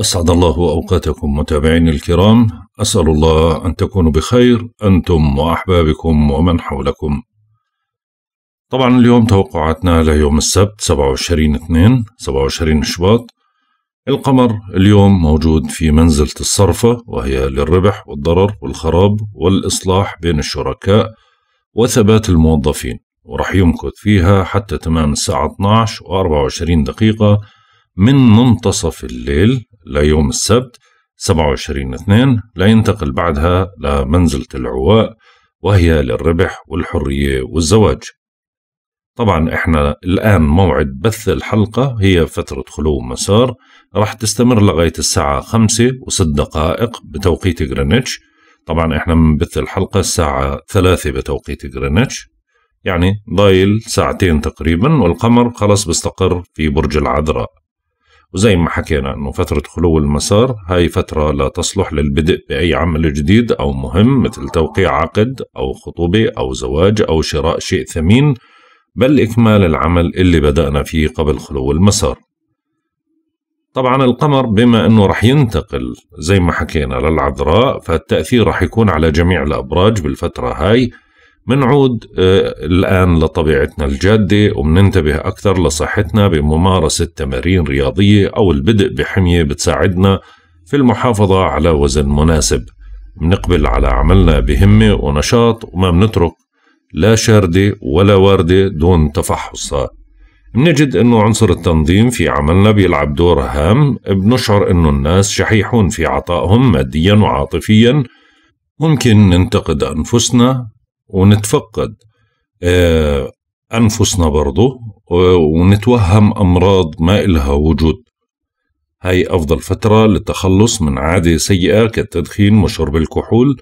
أسعد الله أوقاتكم متابعين الكرام أسأل الله أن تكونوا بخير أنتم وأحبابكم ومن حولكم طبعا اليوم توقعاتنا ليوم السبت 27 2 27 شباط القمر اليوم موجود في منزلة الصرفة وهي للربح والضرر والخراب والإصلاح بين الشركاء وثبات الموظفين ورح يمكث فيها حتى تمام الساعة 12 و 24 دقيقة من منتصف الليل ليوم السبت 27 2 لينتقل بعدها لمنزلة العواء وهي للربح والحرية والزواج طبعا احنا الآن موعد بث الحلقة هي فترة خلو مسار راح تستمر لغاية الساعة خمسة و6 دقائق بتوقيت غرينتش طبعا احنا بنبث الحلقة الساعة ثلاثة بتوقيت غرينتش يعني ضايل ساعتين تقريبا والقمر خلص بيستقر في برج العذراء وزي ما حكينا انه فترة خلو المسار هاي فترة لا تصلح للبدء بأي عمل جديد أو مهم مثل توقيع عقد أو خطوبة أو زواج أو شراء شيء ثمين بل إكمال العمل اللي بدأنا فيه قبل خلو المسار طبعا القمر بما أنه رح ينتقل زي ما حكينا للعذراء فالتأثير رح يكون على جميع الأبراج بالفترة هاي منعود آه، الآن لطبيعتنا الجادة ومننتبه أكثر لصحتنا بممارسة تمارين رياضية أو البدء بحمية بتساعدنا في المحافظة على وزن مناسب منقبل على عملنا بهمة ونشاط وما منترك لا شاردة ولا واردة دون تفحصها منجد أنه عنصر التنظيم في عملنا بيلعب دور هام بنشعر أنه الناس شحيحون في عطائهم ماديا وعاطفيا ممكن ننتقد أنفسنا ونتفقد آه، أنفسنا برضه ونتوهم أمراض ما إلها وجود هاي أفضل فترة للتخلص من عادة سيئة كالتدخين وشرب الكحول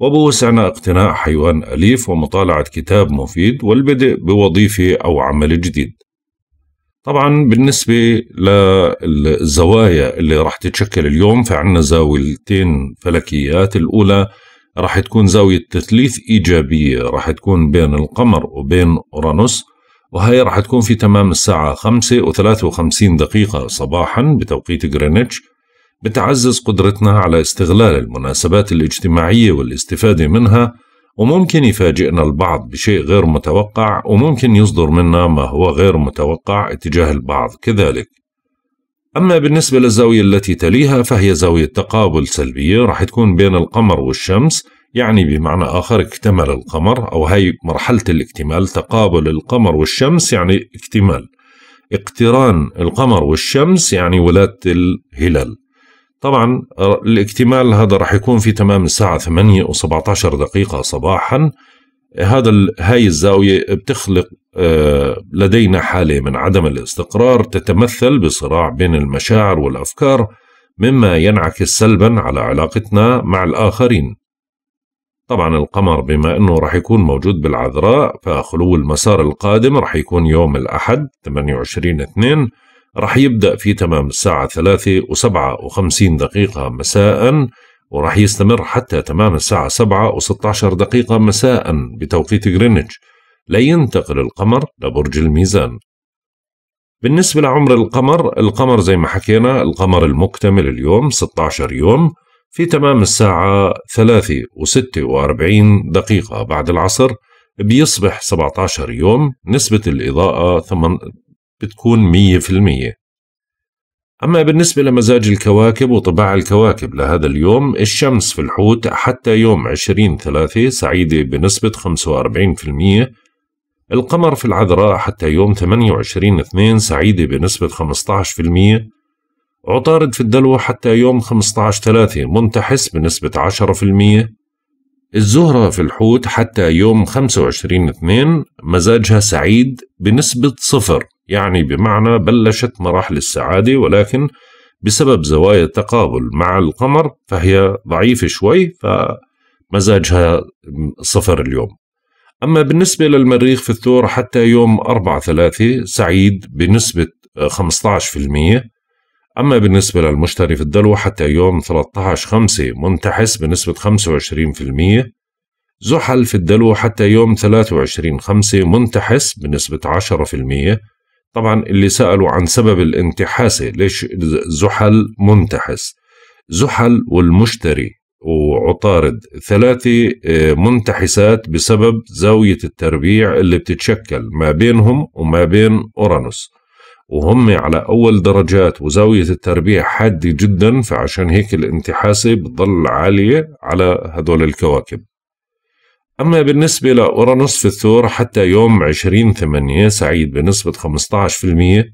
وبوسعنا اقتناء حيوان أليف ومطالعة كتاب مفيد والبدء بوظيفة أو عمل جديد طبعا بالنسبة للزوايا اللي راح تتشكل اليوم فعنا زاويتين فلكيات الأولى راح تكون زاوية تثليث إيجابية راح تكون بين القمر وبين أورانوس وهي راح تكون في تمام الساعة 5 و 53 دقيقة صباحا بتوقيت غرينتش بتعزز قدرتنا على استغلال المناسبات الاجتماعية والاستفادة منها وممكن يفاجئنا البعض بشيء غير متوقع وممكن يصدر منا ما هو غير متوقع اتجاه البعض كذلك أما بالنسبة للزاوية التي تليها فهي زاوية تقابل سلبية راح تكون بين القمر والشمس يعني بمعنى آخر اكتمل القمر أو هي مرحلة الاكتمال تقابل القمر والشمس يعني اكتمال اقتران القمر والشمس يعني ولادة الهلال طبعا الاكتمال هذا راح يكون في تمام الساعة 8 و17 دقيقة صباحا هذا هاي الزاوية بتخلق آه، لدينا حالة من عدم الاستقرار تتمثل بصراع بين المشاعر والأفكار مما ينعكس سلبا على علاقتنا مع الآخرين طبعا القمر بما أنه رح يكون موجود بالعذراء فخلو المسار القادم رح يكون يوم الأحد 28 2 رح يبدأ في تمام الساعة 3 و57 دقيقة مساءً وراح يستمر حتى تمام الساعة 7 و16 دقيقة مساء بتوقيت غرينتش لينتقل القمر لبرج الميزان بالنسبة لعمر القمر القمر زي ما حكينا القمر المكتمل اليوم 16 يوم في تمام الساعة 3 و46 دقيقة بعد العصر بيصبح 17 يوم نسبة الإضاءة ثمن بتكون 100% أما بالنسبة لمزاج الكواكب وطباع الكواكب لهذا اليوم الشمس في الحوت حتى يوم 20 ثلاثة سعيدة بنسبة 45% القمر في العذراء حتى يوم 28 2 سعيدة بنسبة 15% عطارد في الدلو حتى يوم 15 3 منتحس بنسبة 10% الزهرة في الحوت حتى يوم 25 2 مزاجها سعيد بنسبة صفر يعني بمعنى بلشت مراحل السعادة ولكن بسبب زوايا التقابل مع القمر فهي ضعيفة شوي فمزاجها صفر اليوم أما بالنسبة للمريخ في الثور حتى يوم 4 3 سعيد بنسبة 15% أما بالنسبة للمشتري في الدلو حتى يوم 13 5 منتحس بنسبة 25% زحل في الدلو حتى يوم 23 5 منتحس بنسبة 10% طبعا اللي سألوا عن سبب الانتحاسة ليش زحل منتحس زحل والمشتري وعطارد ثلاثة آه، منتحسات بسبب زاوية التربيع اللي بتتشكل ما بينهم وما بين أورانوس وهم على أول درجات وزاوية التربيع حادة جدا فعشان هيك الانتحاسة بتضل عالية على هدول الكواكب أما بالنسبة لأورانوس في الثور حتى يوم 20 8 سعيد بنسبة 15%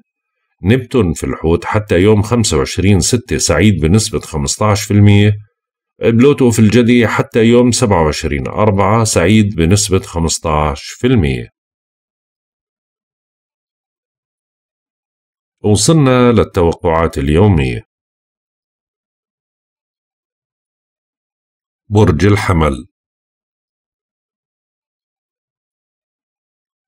نبتون في الحوت حتى يوم 25 6 سعيد بنسبة 15% بلوتو في الجدي حتى يوم 27 4 سعيد بنسبة 15% وصلنا للتوقعات اليومية برج الحمل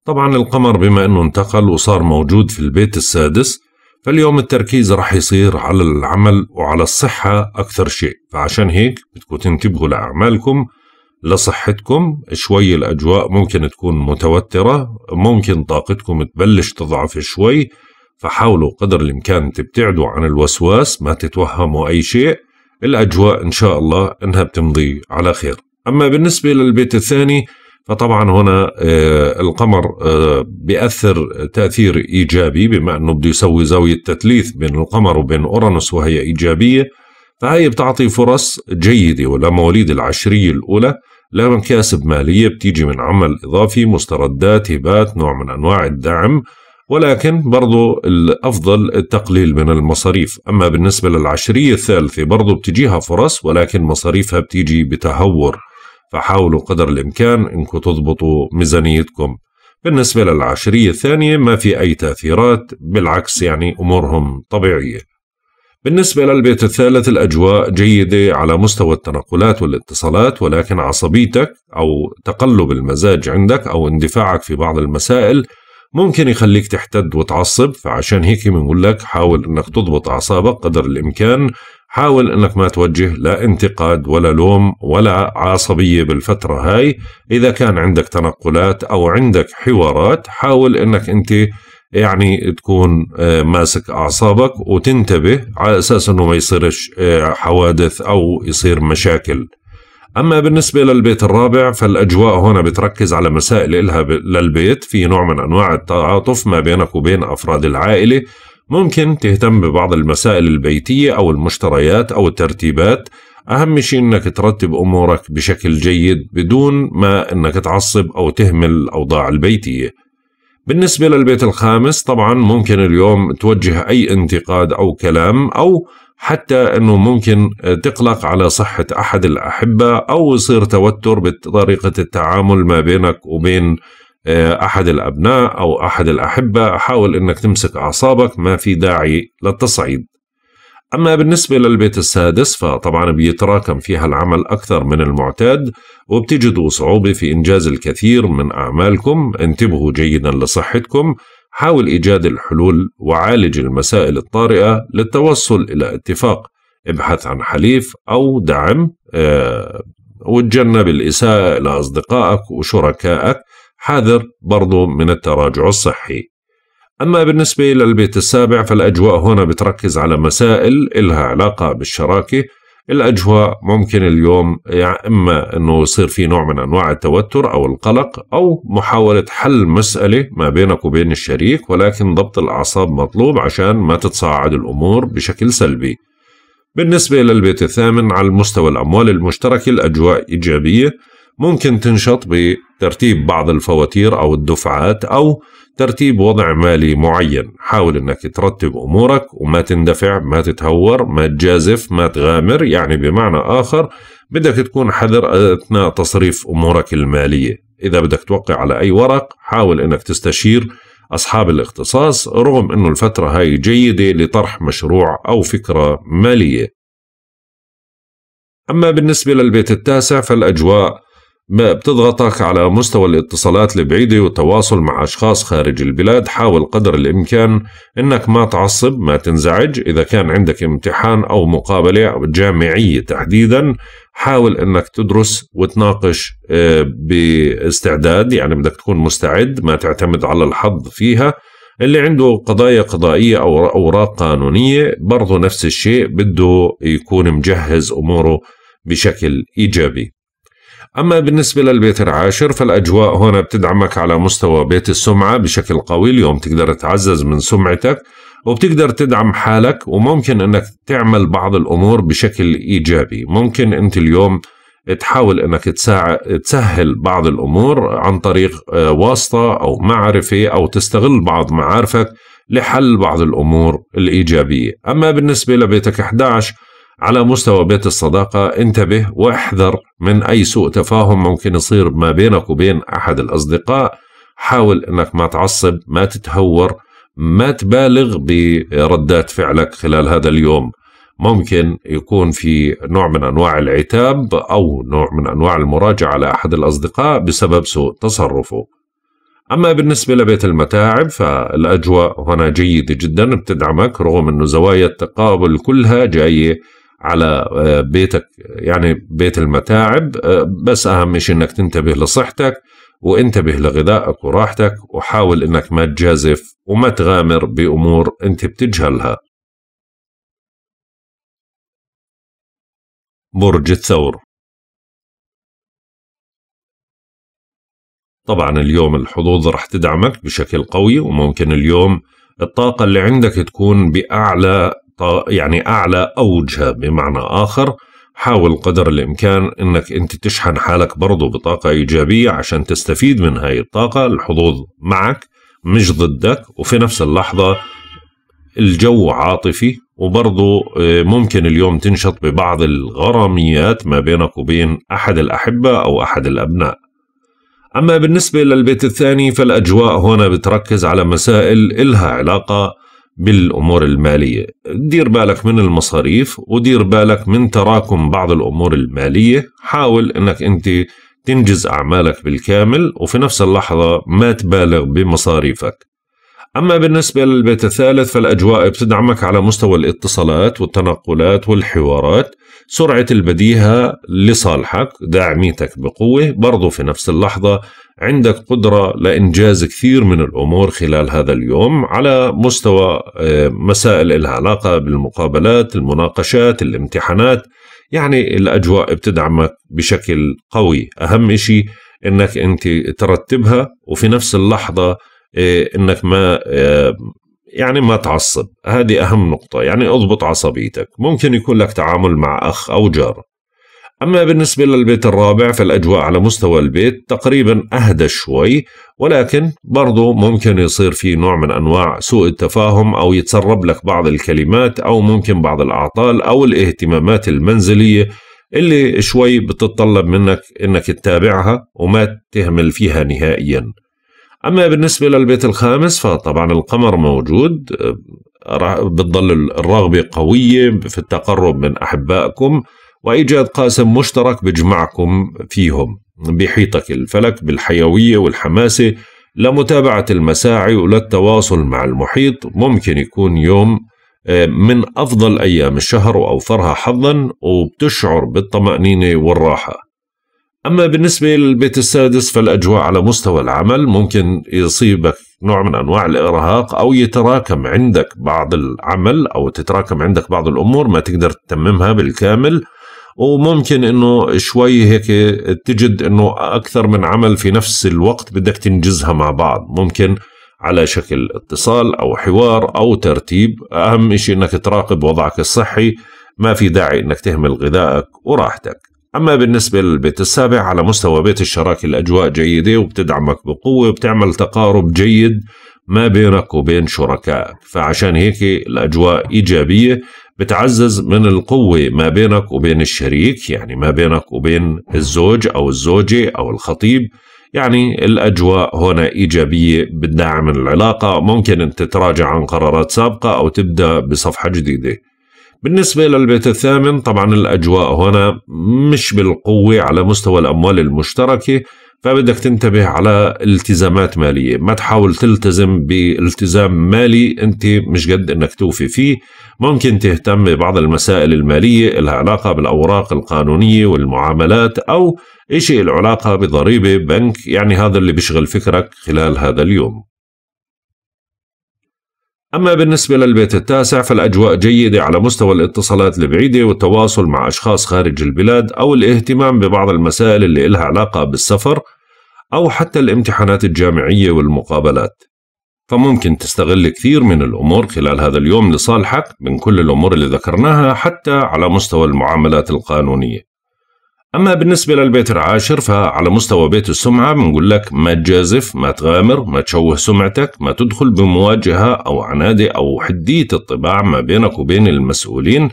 طبعا القمر بما أنه انتقل وصار موجود في البيت السادس فاليوم التركيز راح يصير على العمل وعلى الصحة أكثر شيء فعشان هيك بدكم تنتبهوا لأعمالكم لصحتكم شوي الأجواء ممكن تكون متوترة ممكن طاقتكم تبلش تضعف شوي فحاولوا قدر الإمكان تبتعدوا عن الوسواس ما تتوهموا أي شيء الأجواء إن شاء الله إنها بتمضي على خير أما بالنسبة للبيت الثاني فطبعا هنا آه، القمر آه، بيأثر تأثير إيجابي بما أنه بده يسوي زاوية تثليث بين القمر وبين أورانوس وهي إيجابية فهي بتعطي فرص جيدة ولمواليد العشرية الأولى لمكاسب مالية بتيجي من عمل إضافي مستردات هبات نوع من أنواع الدعم ولكن برضو الأفضل التقليل من المصاريف أما بالنسبة للعشرية الثالثة برضو بتجيها فرص ولكن مصاريفها بتيجي بتهور فحاولوا قدر الإمكان أنكم تضبطوا ميزانيتكم بالنسبة للعشرية الثانية ما في أي تأثيرات بالعكس يعني أمورهم طبيعية بالنسبة للبيت الثالث الأجواء جيدة على مستوى التنقلات والاتصالات ولكن عصبيتك أو تقلب المزاج عندك أو اندفاعك في بعض المسائل ممكن يخليك تحتد وتعصب فعشان هيك بنقول لك حاول انك تضبط اعصابك قدر الامكان حاول انك ما توجه لا انتقاد ولا لوم ولا عصبية بالفترة هاي اذا كان عندك تنقلات او عندك حوارات حاول انك انت يعني تكون آه، ماسك اعصابك وتنتبه على اساس انه ما يصيرش آه، حوادث او يصير مشاكل أما بالنسبة للبيت الرابع فالأجواء هنا بتركز على مسائل إلها للبيت في نوع من أنواع التعاطف ما بينك وبين أفراد العائلة ممكن تهتم ببعض المسائل البيتية أو المشتريات أو الترتيبات أهم شيء أنك ترتب أمورك بشكل جيد بدون ما أنك تعصب أو تهمل الأوضاع البيتية بالنسبة للبيت الخامس طبعا ممكن اليوم توجه أي انتقاد أو كلام أو حتى انه ممكن تقلق على صحه احد الاحبه او يصير توتر بطريقه التعامل ما بينك وبين آه، احد الابناء او احد الاحبه حاول انك تمسك اعصابك ما في داعي للتصعيد أما بالنسبة للبيت السادس فطبعا بيتراكم فيها العمل أكثر من المعتاد وبتجدوا صعوبة في إنجاز الكثير من أعمالكم انتبهوا جيدا لصحتكم حاول إيجاد الحلول وعالج المسائل الطارئة للتوصل إلى اتفاق ابحث عن حليف أو دعم أه وتجنب الإساءة إلى أصدقائك وشركائك حاذر برضو من التراجع الصحي أما بالنسبة للبيت السابع فالأجواء هنا بتركز على مسائل إلها علاقة بالشراكة الاجواء ممكن اليوم يعني اما انه يصير في نوع من انواع التوتر او القلق او محاوله حل مساله ما بينك وبين الشريك ولكن ضبط الاعصاب مطلوب عشان ما تتصاعد الامور بشكل سلبي. بالنسبه للبيت الثامن على المستوى الاموال المشتركه الاجواء ايجابيه ممكن تنشط بترتيب بعض الفواتير او الدفعات او ترتيب وضع مالي معين حاول انك ترتب امورك وما تندفع ما تتهور ما تجازف ما تغامر يعني بمعنى اخر بدك تكون حذر اثناء تصريف امورك الماليه اذا بدك توقع على اي ورق حاول انك تستشير اصحاب الاختصاص رغم انه الفتره هاي جيده لطرح مشروع او فكره ماليه اما بالنسبه للبيت التاسع فالاجواء بتضغطك على مستوى الاتصالات البعيدة والتواصل مع أشخاص خارج البلاد حاول قدر الإمكان أنك ما تعصب ما تنزعج إذا كان عندك امتحان أو مقابلة جامعية تحديدا حاول أنك تدرس وتناقش آه، باستعداد يعني بدك تكون مستعد ما تعتمد على الحظ فيها اللي عنده قضايا قضائية أو أوراق قانونية برضه نفس الشيء بده يكون مجهز أموره بشكل إيجابي أما بالنسبة للبيت العاشر فالأجواء هنا بتدعمك على مستوى بيت السمعة بشكل قوي اليوم تقدر تعزز من سمعتك وبتقدر تدعم حالك وممكن أنك تعمل بعض الأمور بشكل إيجابي ممكن أنت اليوم تحاول أنك تسهل بعض الأمور عن طريق آه، واسطة أو معرفة أو تستغل بعض معارفك لحل بعض الأمور الإيجابية أما بالنسبة لبيتك 11 على مستوى بيت الصداقة انتبه واحذر من أي سوء تفاهم ممكن يصير ما بينك وبين أحد الأصدقاء حاول أنك ما تعصب ما تتهور ما تبالغ بردات فعلك خلال هذا اليوم ممكن يكون في نوع من أنواع العتاب أو نوع من أنواع المراجعة على أحد الأصدقاء بسبب سوء تصرفه أما بالنسبة لبيت المتاعب فالأجواء هنا جيدة جدا بتدعمك رغم أنه زوايا التقابل كلها جاية على آه، بيتك يعني بيت المتاعب آه، بس أهم شيء أنك تنتبه لصحتك وانتبه لغذائك وراحتك وحاول أنك ما تجازف وما تغامر بأمور أنت بتجهلها برج الثور طبعا اليوم الحظوظ رح تدعمك بشكل قوي وممكن اليوم الطاقة اللي عندك تكون بأعلى يعني أعلى أوجها بمعنى آخر حاول قدر الإمكان أنك أنت تشحن حالك برضو بطاقة إيجابية عشان تستفيد من هاي الطاقة الحظوظ معك مش ضدك وفي نفس اللحظة الجو عاطفي وبرضو آه، ممكن اليوم تنشط ببعض الغراميات ما بينك وبين أحد الأحبة أو أحد الأبناء أما بالنسبة للبيت الثاني فالأجواء هنا بتركز على مسائل إلها علاقة بالامور الماليه دير بالك من المصاريف ودير بالك من تراكم بعض الامور الماليه حاول انك انت تنجز اعمالك بالكامل وفي نفس اللحظه ما تبالغ بمصاريفك اما بالنسبه للبيت الثالث فالاجواء بتدعمك على مستوى الاتصالات والتنقلات والحوارات سرعه البديهه لصالحك داعميتك بقوه برضو في نفس اللحظه عندك قدرة لإنجاز كثير من الأمور خلال هذا اليوم على مستوى آه، مسائل لها علاقة بالمقابلات المناقشات الامتحانات يعني الأجواء بتدعمك بشكل قوي أهم شيء أنك أنت ترتبها وفي نفس اللحظة آه، أنك ما آه، يعني ما تعصب هذه أهم نقطة يعني اضبط عصبيتك ممكن يكون لك تعامل مع أخ أو جار أما بالنسبة للبيت الرابع فالأجواء على مستوى البيت تقريبا أهدى شوي ولكن برضو ممكن يصير في نوع من أنواع سوء التفاهم أو يتسرب لك بعض الكلمات أو ممكن بعض الأعطال أو الاهتمامات المنزلية اللي شوي بتتطلب منك أنك تتابعها وما تهمل فيها نهائيا أما بالنسبة للبيت الخامس فطبعا القمر موجود آه، بتضل الرغبة قوية في التقرب من أحبائكم وإيجاد قاسم مشترك بجمعكم فيهم بحيطك الفلك بالحيوية والحماسة لمتابعة المساعي وللتواصل مع المحيط ممكن يكون يوم آه، من أفضل أيام الشهر وأوفرها حظا وبتشعر بالطمأنينة والراحة أما بالنسبة للبيت السادس فالأجواء على مستوى العمل ممكن يصيبك نوع من أنواع الإرهاق أو يتراكم عندك بعض العمل أو تتراكم عندك بعض الأمور ما تقدر تتممها بالكامل وممكن انه شوي هيك تجد انه اكثر من عمل في نفس الوقت بدك تنجزها مع بعض ممكن على شكل اتصال او حوار او ترتيب اهم شيء انك تراقب وضعك الصحي ما في داعي انك تهمل غذائك وراحتك اما بالنسبه للبيت السابع على مستوى بيت الشراكه الاجواء جيده وبتدعمك بقوه وبتعمل تقارب جيد ما بينك وبين شركائك فعشان هيك الاجواء ايجابيه بتعزز من القوة ما بينك وبين الشريك يعني ما بينك وبين الزوج أو الزوجة أو الخطيب يعني الأجواء هنا إيجابية بتدعم العلاقة ممكن أن تتراجع عن قرارات سابقة أو تبدأ بصفحة جديدة بالنسبة للبيت الثامن طبعا الأجواء هنا مش بالقوة على مستوى الأموال المشتركة فبدك تنتبه على التزامات ماليه ما تحاول تلتزم بالتزام مالي انت مش قد انك توفي فيه ممكن تهتم ببعض المسائل الماليه لها علاقه بالاوراق القانونيه والمعاملات او شيء العلاقه بضريبه بنك يعني هذا اللي بيشغل فكرك خلال هذا اليوم أما بالنسبة للبيت التاسع فالأجواء جيدة على مستوى الاتصالات البعيدة والتواصل مع أشخاص خارج البلاد أو الاهتمام ببعض المسائل اللي إلها علاقة بالسفر أو حتى الامتحانات الجامعية والمقابلات فممكن تستغل كثير من الأمور خلال هذا اليوم لصالحك من كل الأمور اللي ذكرناها حتى على مستوى المعاملات القانونية أما بالنسبة للبيت العاشر فعلى مستوى بيت السمعة بنقول لك ما تجازف ما تغامر ما تشوه سمعتك ما تدخل بمواجهة أو عنادة أو حدية الطباع ما بينك وبين المسؤولين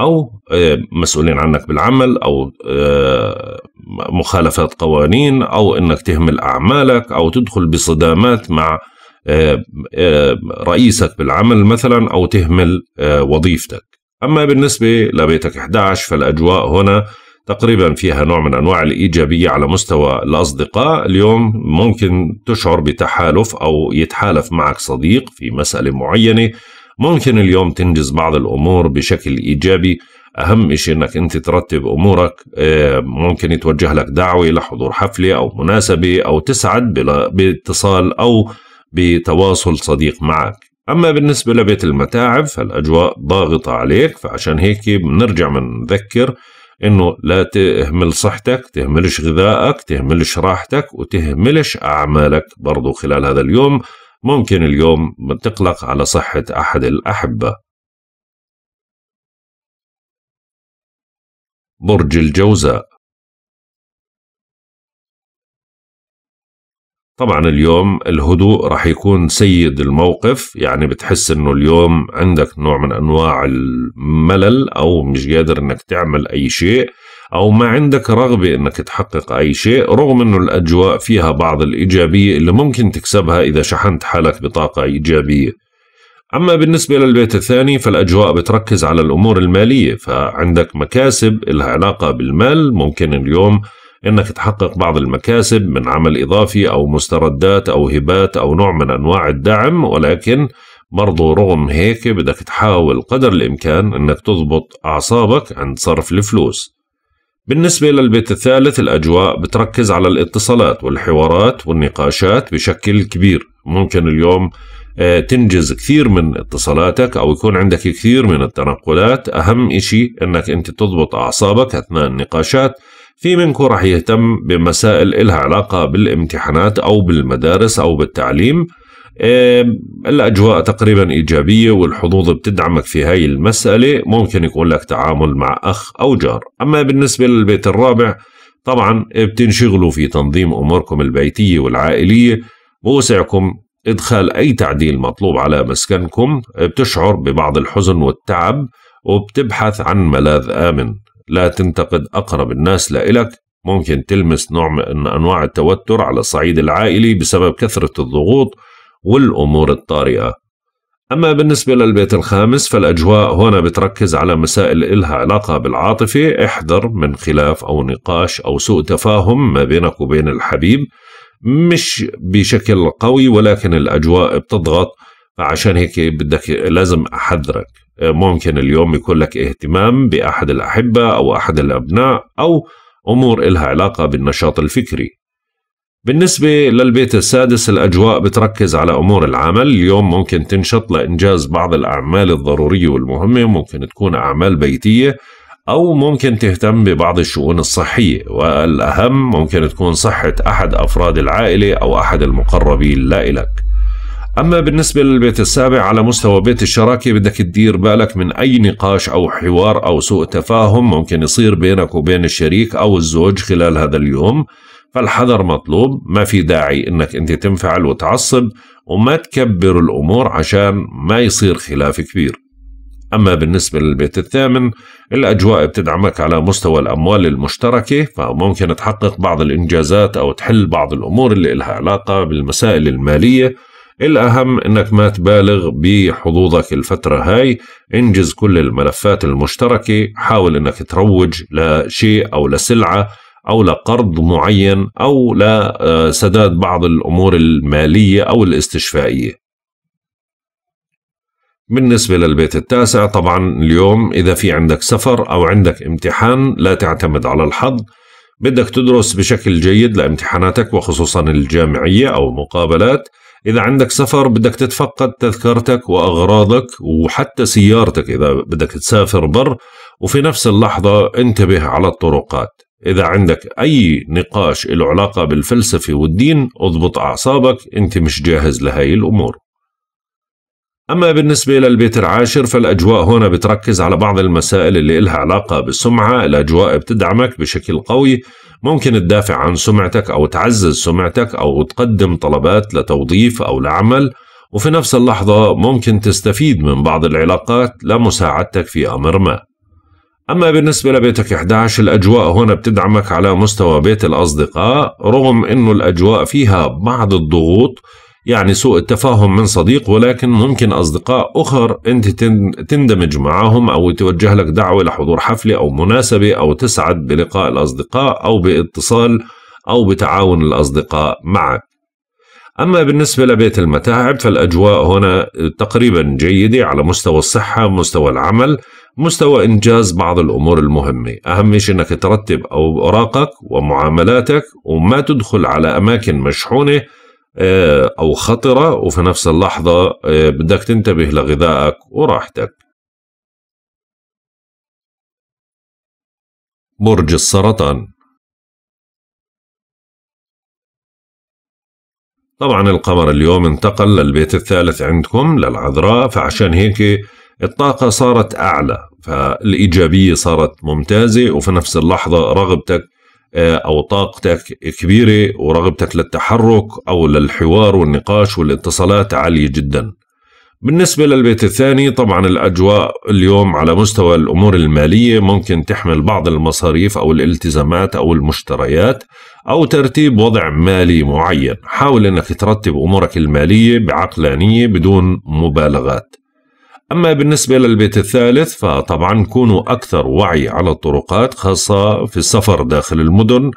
أو آه، مسؤولين عنك بالعمل أو آه، مخالفات قوانين أو أنك تهمل أعمالك أو تدخل بصدامات مع آه، رئيسك بالعمل مثلا أو تهمل وظيفتك أما بالنسبة لبيتك 11 فالأجواء هنا تقريبا فيها نوع من انواع الايجابيه على مستوى الاصدقاء، اليوم ممكن تشعر بتحالف او يتحالف معك صديق في مساله معينه، ممكن اليوم تنجز بعض الامور بشكل ايجابي، اهم شيء انك انت ترتب امورك، آه، ممكن يتوجه لك دعوه لحضور حفله او مناسبه او تسعد باتصال او بتواصل صديق معك. أما بالنسبة لبيت المتاعب فالأجواء ضاغطة عليك فعشان هيك بنرجع بنذكر انه لا تهمل صحتك تهملش غذائك تهملش راحتك وتهملش اعمالك برضو خلال هذا اليوم ممكن اليوم تقلق على صحة احد الاحبة برج الجوزاء طبعا اليوم الهدوء راح يكون سيد الموقف يعني بتحس انه اليوم عندك نوع من انواع الملل او مش قادر انك تعمل اي شيء او ما عندك رغبه انك تحقق اي شيء رغم انه الاجواء فيها بعض الايجابيه اللي ممكن تكسبها اذا شحنت حالك بطاقه ايجابيه اما بالنسبه للبيت الثاني فالاجواء بتركز على الامور الماليه فعندك مكاسب لها علاقه بالمال ممكن اليوم انك تحقق بعض المكاسب من عمل اضافي او مستردات او هبات او نوع من انواع الدعم ولكن برضو رغم هيك بدك تحاول قدر الامكان انك تضبط اعصابك عند صرف الفلوس بالنسبة للبيت الثالث الأجواء بتركز على الاتصالات والحوارات والنقاشات بشكل كبير ممكن اليوم آه، تنجز كثير من اتصالاتك أو يكون عندك كثير من التنقلات أهم إشي أنك أنت تضبط أعصابك أثناء النقاشات في منكم رح يهتم بمسائل إلها علاقة بالامتحانات أو بالمدارس أو بالتعليم الأجواء تقريبا إيجابية والحظوظ بتدعمك في هاي المسألة ممكن يكون لك تعامل مع أخ أو جار أما بالنسبة للبيت الرابع طبعا بتنشغلوا في تنظيم أموركم البيتية والعائلية بوسعكم إدخال أي تعديل مطلوب على مسكنكم بتشعر ببعض الحزن والتعب وبتبحث عن ملاذ آمن لا تنتقد أقرب الناس لإلك ممكن تلمس نوع من أنواع التوتر على الصعيد العائلي بسبب كثرة الضغوط والأمور الطارئة أما بالنسبة للبيت الخامس فالأجواء هنا بتركز على مسائل إلها علاقة بالعاطفة احذر من خلاف أو نقاش أو سوء تفاهم ما بينك وبين الحبيب مش بشكل قوي ولكن الأجواء بتضغط فعشان هيك بدك لازم أحذرك ممكن اليوم يكون لك اهتمام بأحد الأحبة أو أحد الأبناء أو أمور إلها علاقة بالنشاط الفكري بالنسبة للبيت السادس الأجواء بتركز على أمور العمل اليوم ممكن تنشط لإنجاز بعض الأعمال الضرورية والمهمة ممكن تكون أعمال بيتية أو ممكن تهتم ببعض الشؤون الصحية والأهم ممكن تكون صحة أحد أفراد العائلة أو أحد المقربين لا إلك أما بالنسبة للبيت السابع على مستوى بيت الشراكة بدك تدير بالك من أي نقاش أو حوار أو سوء تفاهم ممكن يصير بينك وبين الشريك أو الزوج خلال هذا اليوم فالحذر مطلوب ما في داعي انك انت تنفعل وتعصب وما تكبر الامور عشان ما يصير خلاف كبير اما بالنسبة للبيت الثامن الاجواء بتدعمك على مستوى الاموال المشتركة فممكن تحقق بعض الانجازات او تحل بعض الامور اللي لها علاقة بالمسائل المالية الأهم أنك ما تبالغ بحظوظك الفترة هاي انجز كل الملفات المشتركة حاول أنك تروج لشيء أو لسلعة أو لقرض معين أو لسداد آه، بعض الأمور المالية أو الاستشفائية بالنسبة للبيت التاسع طبعا اليوم إذا في عندك سفر أو عندك امتحان لا تعتمد على الحظ بدك تدرس بشكل جيد لامتحاناتك وخصوصا الجامعية أو مقابلات إذا عندك سفر بدك تتفقد تذكرتك وأغراضك وحتى سيارتك إذا بدك تسافر بر وفي نفس اللحظة انتبه على الطرقات إذا عندك أي نقاش له علاقة بالفلسفة والدين اضبط أعصابك أنت مش جاهز لهاي الأمور أما بالنسبة للبيت العاشر فالأجواء هنا بتركز على بعض المسائل اللي إلها علاقة بالسمعة الأجواء بتدعمك بشكل قوي ممكن تدافع عن سمعتك أو تعزز سمعتك أو تقدم طلبات لتوظيف أو لعمل وفي نفس اللحظة ممكن تستفيد من بعض العلاقات لمساعدتك في أمر ما أما بالنسبة لبيتك 11 الأجواء هنا بتدعمك على مستوى بيت الأصدقاء رغم أنه الأجواء فيها بعض الضغوط يعني سوء التفاهم من صديق ولكن ممكن أصدقاء أخر أنت تندمج معهم أو توجه لك دعوة لحضور حفلة أو مناسبة أو تسعد بلقاء الأصدقاء أو باتصال أو بتعاون الأصدقاء معك أما بالنسبة لبيت المتاعب فالأجواء هنا تقريبا جيدة على مستوى الصحة مستوى العمل مستوى إنجاز بعض الأمور المهمة أهم شيء أنك ترتب أوراقك ومعاملاتك وما تدخل على أماكن مشحونة آه، أو خطرة وفي نفس اللحظة آه، بدك تنتبه لغذائك وراحتك برج السرطان طبعا القمر اليوم انتقل للبيت الثالث عندكم للعذراء فعشان هيك الطاقة صارت أعلى فالإيجابية صارت ممتازة وفي نفس اللحظة رغبتك آه، او طاقتك كبيره ورغبتك للتحرك او للحوار والنقاش والاتصالات عاليه جدا. بالنسبه للبيت الثاني طبعا الاجواء اليوم على مستوى الامور الماليه ممكن تحمل بعض المصاريف او الالتزامات او المشتريات او ترتيب وضع مالي معين، حاول انك ترتب امورك الماليه بعقلانيه بدون مبالغات. أما بالنسبة للبيت الثالث فطبعا كونوا أكثر وعي على الطرقات خاصة في السفر داخل المدن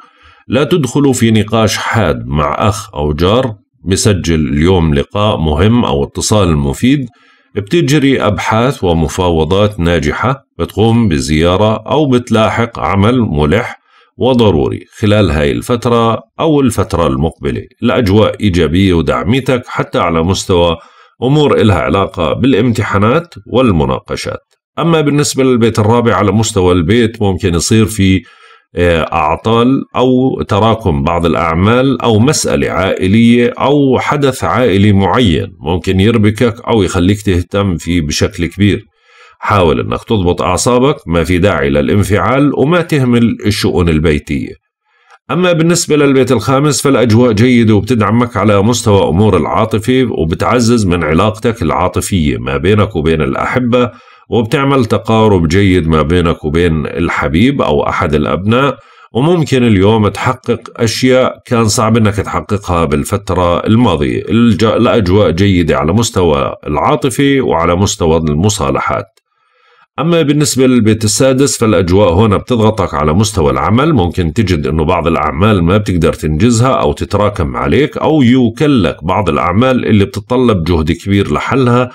لا تدخلوا في نقاش حاد مع أخ أو جار بسجل اليوم لقاء مهم أو اتصال مفيد بتجري أبحاث ومفاوضات ناجحة بتقوم بزيارة أو بتلاحق عمل ملح وضروري خلال هاي الفترة أو الفترة المقبلة الأجواء إيجابية ودعمتك حتى على مستوى أمور إلها علاقة بالامتحانات والمناقشات أما بالنسبة للبيت الرابع على مستوى البيت ممكن يصير في آه، أعطال أو تراكم بعض الأعمال أو مسألة عائلية أو حدث عائلي معين ممكن يربكك أو يخليك تهتم فيه بشكل كبير حاول أنك تضبط أعصابك ما في داعي للانفعال وما تهمل الشؤون البيتية أما بالنسبة للبيت الخامس فالأجواء جيدة وبتدعمك على مستوى أمور العاطفة وبتعزز من علاقتك العاطفية ما بينك وبين الأحبة وبتعمل تقارب جيد ما بينك وبين الحبيب أو أحد الأبناء وممكن اليوم تحقق أشياء كان صعب أنك تحققها بالفترة الماضية الأجواء جيدة على مستوى العاطفي وعلى مستوى المصالحات أما بالنسبة للبيت السادس فالأجواء هنا بتضغطك على مستوى العمل ممكن تجد أنه بعض الأعمال ما بتقدر تنجزها أو تتراكم عليك أو يوكلك بعض الأعمال اللي بتطلب جهد كبير لحلها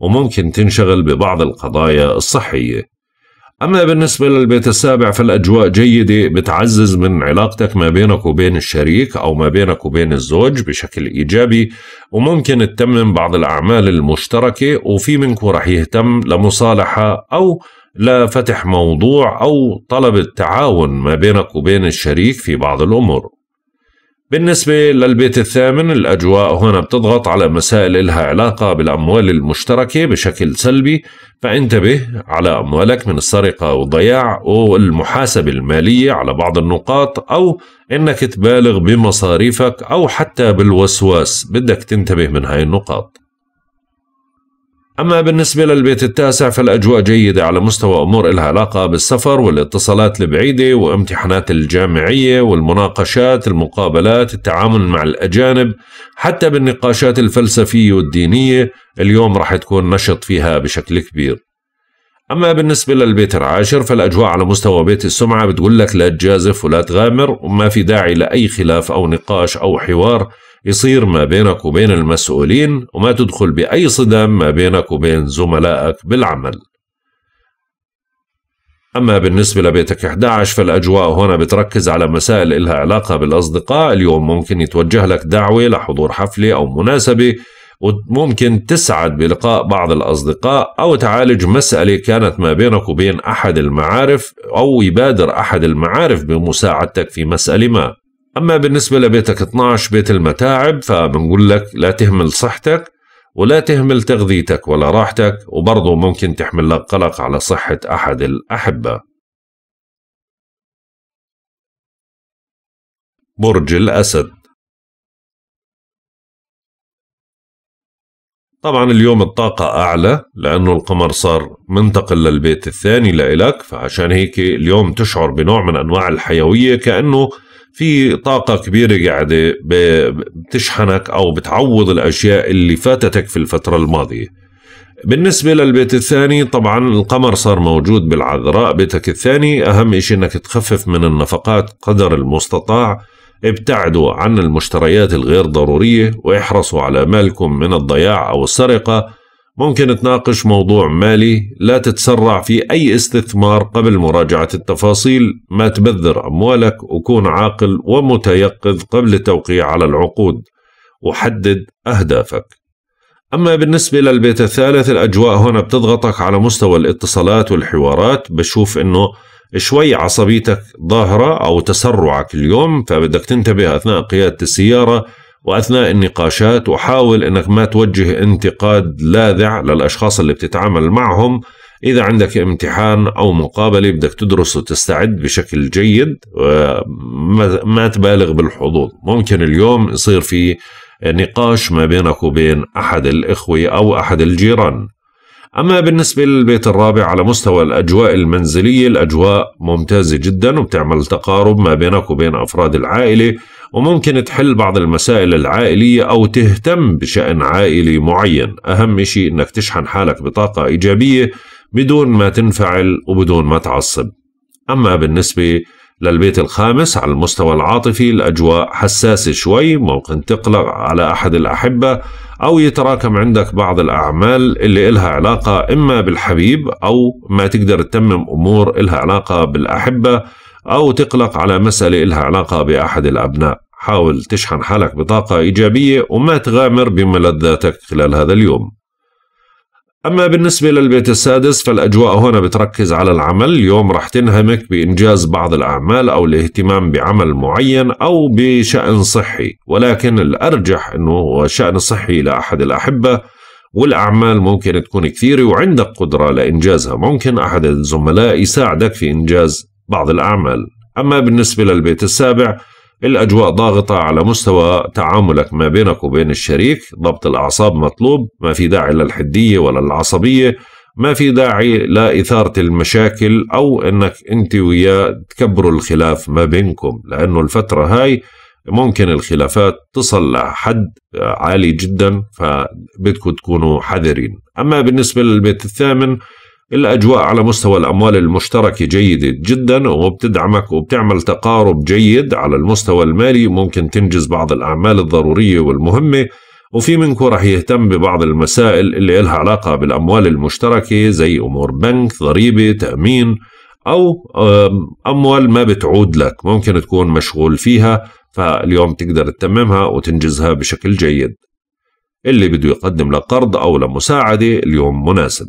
وممكن تنشغل ببعض القضايا الصحية أما بالنسبة للبيت السابع فالأجواء جيدة بتعزز من علاقتك ما بينك وبين الشريك أو ما بينك وبين الزوج بشكل إيجابي وممكن تتمم بعض الأعمال المشتركة وفي منكم رح يهتم لمصالحة أو لفتح موضوع أو طلب التعاون ما بينك وبين الشريك في بعض الأمور بالنسبة للبيت الثامن الأجواء هنا بتضغط على مسائل إلها علاقة بالأموال المشتركة بشكل سلبي فانتبه على أموالك من السرقة والضياع والمحاسبة المالية على بعض النقاط أو أنك تبالغ بمصاريفك أو حتى بالوسواس بدك تنتبه من هاي النقاط أما بالنسبة للبيت التاسع فالأجواء جيدة على مستوى أمور إلها علاقة بالسفر والاتصالات البعيدة وامتحانات الجامعية والمناقشات المقابلات التعامل مع الأجانب حتى بالنقاشات الفلسفية والدينية اليوم راح تكون نشط فيها بشكل كبير أما بالنسبة للبيت العاشر فالأجواء على مستوى بيت السمعة بتقول لك لا تجازف ولا تغامر وما في داعي لأي خلاف أو نقاش أو حوار يصير ما بينك وبين المسؤولين وما تدخل بأي صدام ما بينك وبين زملائك بالعمل أما بالنسبة لبيتك 11 فالأجواء هنا بتركز على مسائل إلها علاقة بالأصدقاء اليوم ممكن يتوجه لك دعوة لحضور حفلة أو مناسبة وممكن تسعد بلقاء بعض الأصدقاء أو تعالج مسألة كانت ما بينك وبين أحد المعارف أو يبادر أحد المعارف بمساعدتك في مسألة ما أما بالنسبة لبيتك 12 بيت المتاعب فبنقول لك لا تهمل صحتك ولا تهمل تغذيتك ولا راحتك وبرضه ممكن تحمل لك قلق على صحة أحد الأحبة برج الأسد طبعا اليوم الطاقة أعلى لأنه القمر صار منتقل للبيت الثاني لإلك فعشان هيك اليوم تشعر بنوع من أنواع الحيوية كأنه في طاقة كبيرة قاعدة بتشحنك أو بتعوض الأشياء اللي فاتتك في الفترة الماضية بالنسبة للبيت الثاني طبعا القمر صار موجود بالعذراء بيتك الثاني أهم إشي أنك تخفف من النفقات قدر المستطاع ابتعدوا عن المشتريات الغير ضرورية واحرصوا على مالكم من الضياع أو السرقة ممكن تناقش موضوع مالي لا تتسرع في أي استثمار قبل مراجعة التفاصيل ما تبذر أموالك وكون عاقل ومتيقظ قبل التوقيع على العقود وحدد أهدافك أما بالنسبة للبيت الثالث الأجواء هنا بتضغطك على مستوى الاتصالات والحوارات بشوف أنه شوي عصبيتك ظاهرة أو تسرعك اليوم فبدك تنتبه أثناء قيادة السيارة وأثناء النقاشات وحاول أنك ما توجه انتقاد لاذع للأشخاص اللي بتتعامل معهم إذا عندك امتحان أو مقابلة بدك تدرس وتستعد بشكل جيد ما تبالغ بالحظوظ ممكن اليوم يصير في نقاش ما بينك وبين أحد الإخوة أو أحد الجيران أما بالنسبة للبيت الرابع على مستوى الأجواء المنزلية الأجواء ممتازة جدا وبتعمل تقارب ما بينك وبين أفراد العائلة وممكن تحل بعض المسائل العائلية أو تهتم بشأن عائلي معين أهم شيء أنك تشحن حالك بطاقة إيجابية بدون ما تنفعل وبدون ما تعصب أما بالنسبة للبيت الخامس على المستوى العاطفي الأجواء حساسة شوي ممكن تقلق على أحد الأحبة أو يتراكم عندك بعض الأعمال اللي إلها علاقة إما بالحبيب أو ما تقدر تتمم أمور إلها علاقة بالأحبة أو تقلق على مسألة إلها علاقة بأحد الأبناء حاول تشحن حالك بطاقة إيجابية وما تغامر بملذاتك خلال هذا اليوم أما بالنسبة للبيت السادس فالأجواء هنا بتركز على العمل اليوم رح تنهمك بإنجاز بعض الأعمال أو الاهتمام بعمل معين أو بشأن صحي ولكن الأرجح أنه شأن صحي لأحد الأحبة والأعمال ممكن تكون كثيرة وعندك قدرة لإنجازها ممكن أحد الزملاء يساعدك في إنجاز بعض الأعمال أما بالنسبة للبيت السابع الأجواء ضاغطة على مستوى تعاملك ما بينك وبين الشريك ضبط الأعصاب مطلوب ما في داعي للحدية ولا العصبية ما في داعي لإثارة المشاكل أو أنك أنت وياه تكبروا الخلاف ما بينكم لأنه الفترة هاي ممكن الخلافات تصل لحد عالي جدا فبدكم تكونوا حذرين أما بالنسبة للبيت الثامن الأجواء على مستوى الأموال المشتركة جيدة جدا وبتدعمك وبتعمل تقارب جيد على المستوى المالي ممكن تنجز بعض الأعمال الضرورية والمهمة وفي منكم رح يهتم ببعض المسائل اللي إلها علاقة بالأموال المشتركة زي أمور بنك ضريبة تأمين أو أموال ما بتعود لك ممكن تكون مشغول فيها فاليوم تقدر تتممها وتنجزها بشكل جيد اللي بده يقدم لقرض أو لمساعدة اليوم مناسب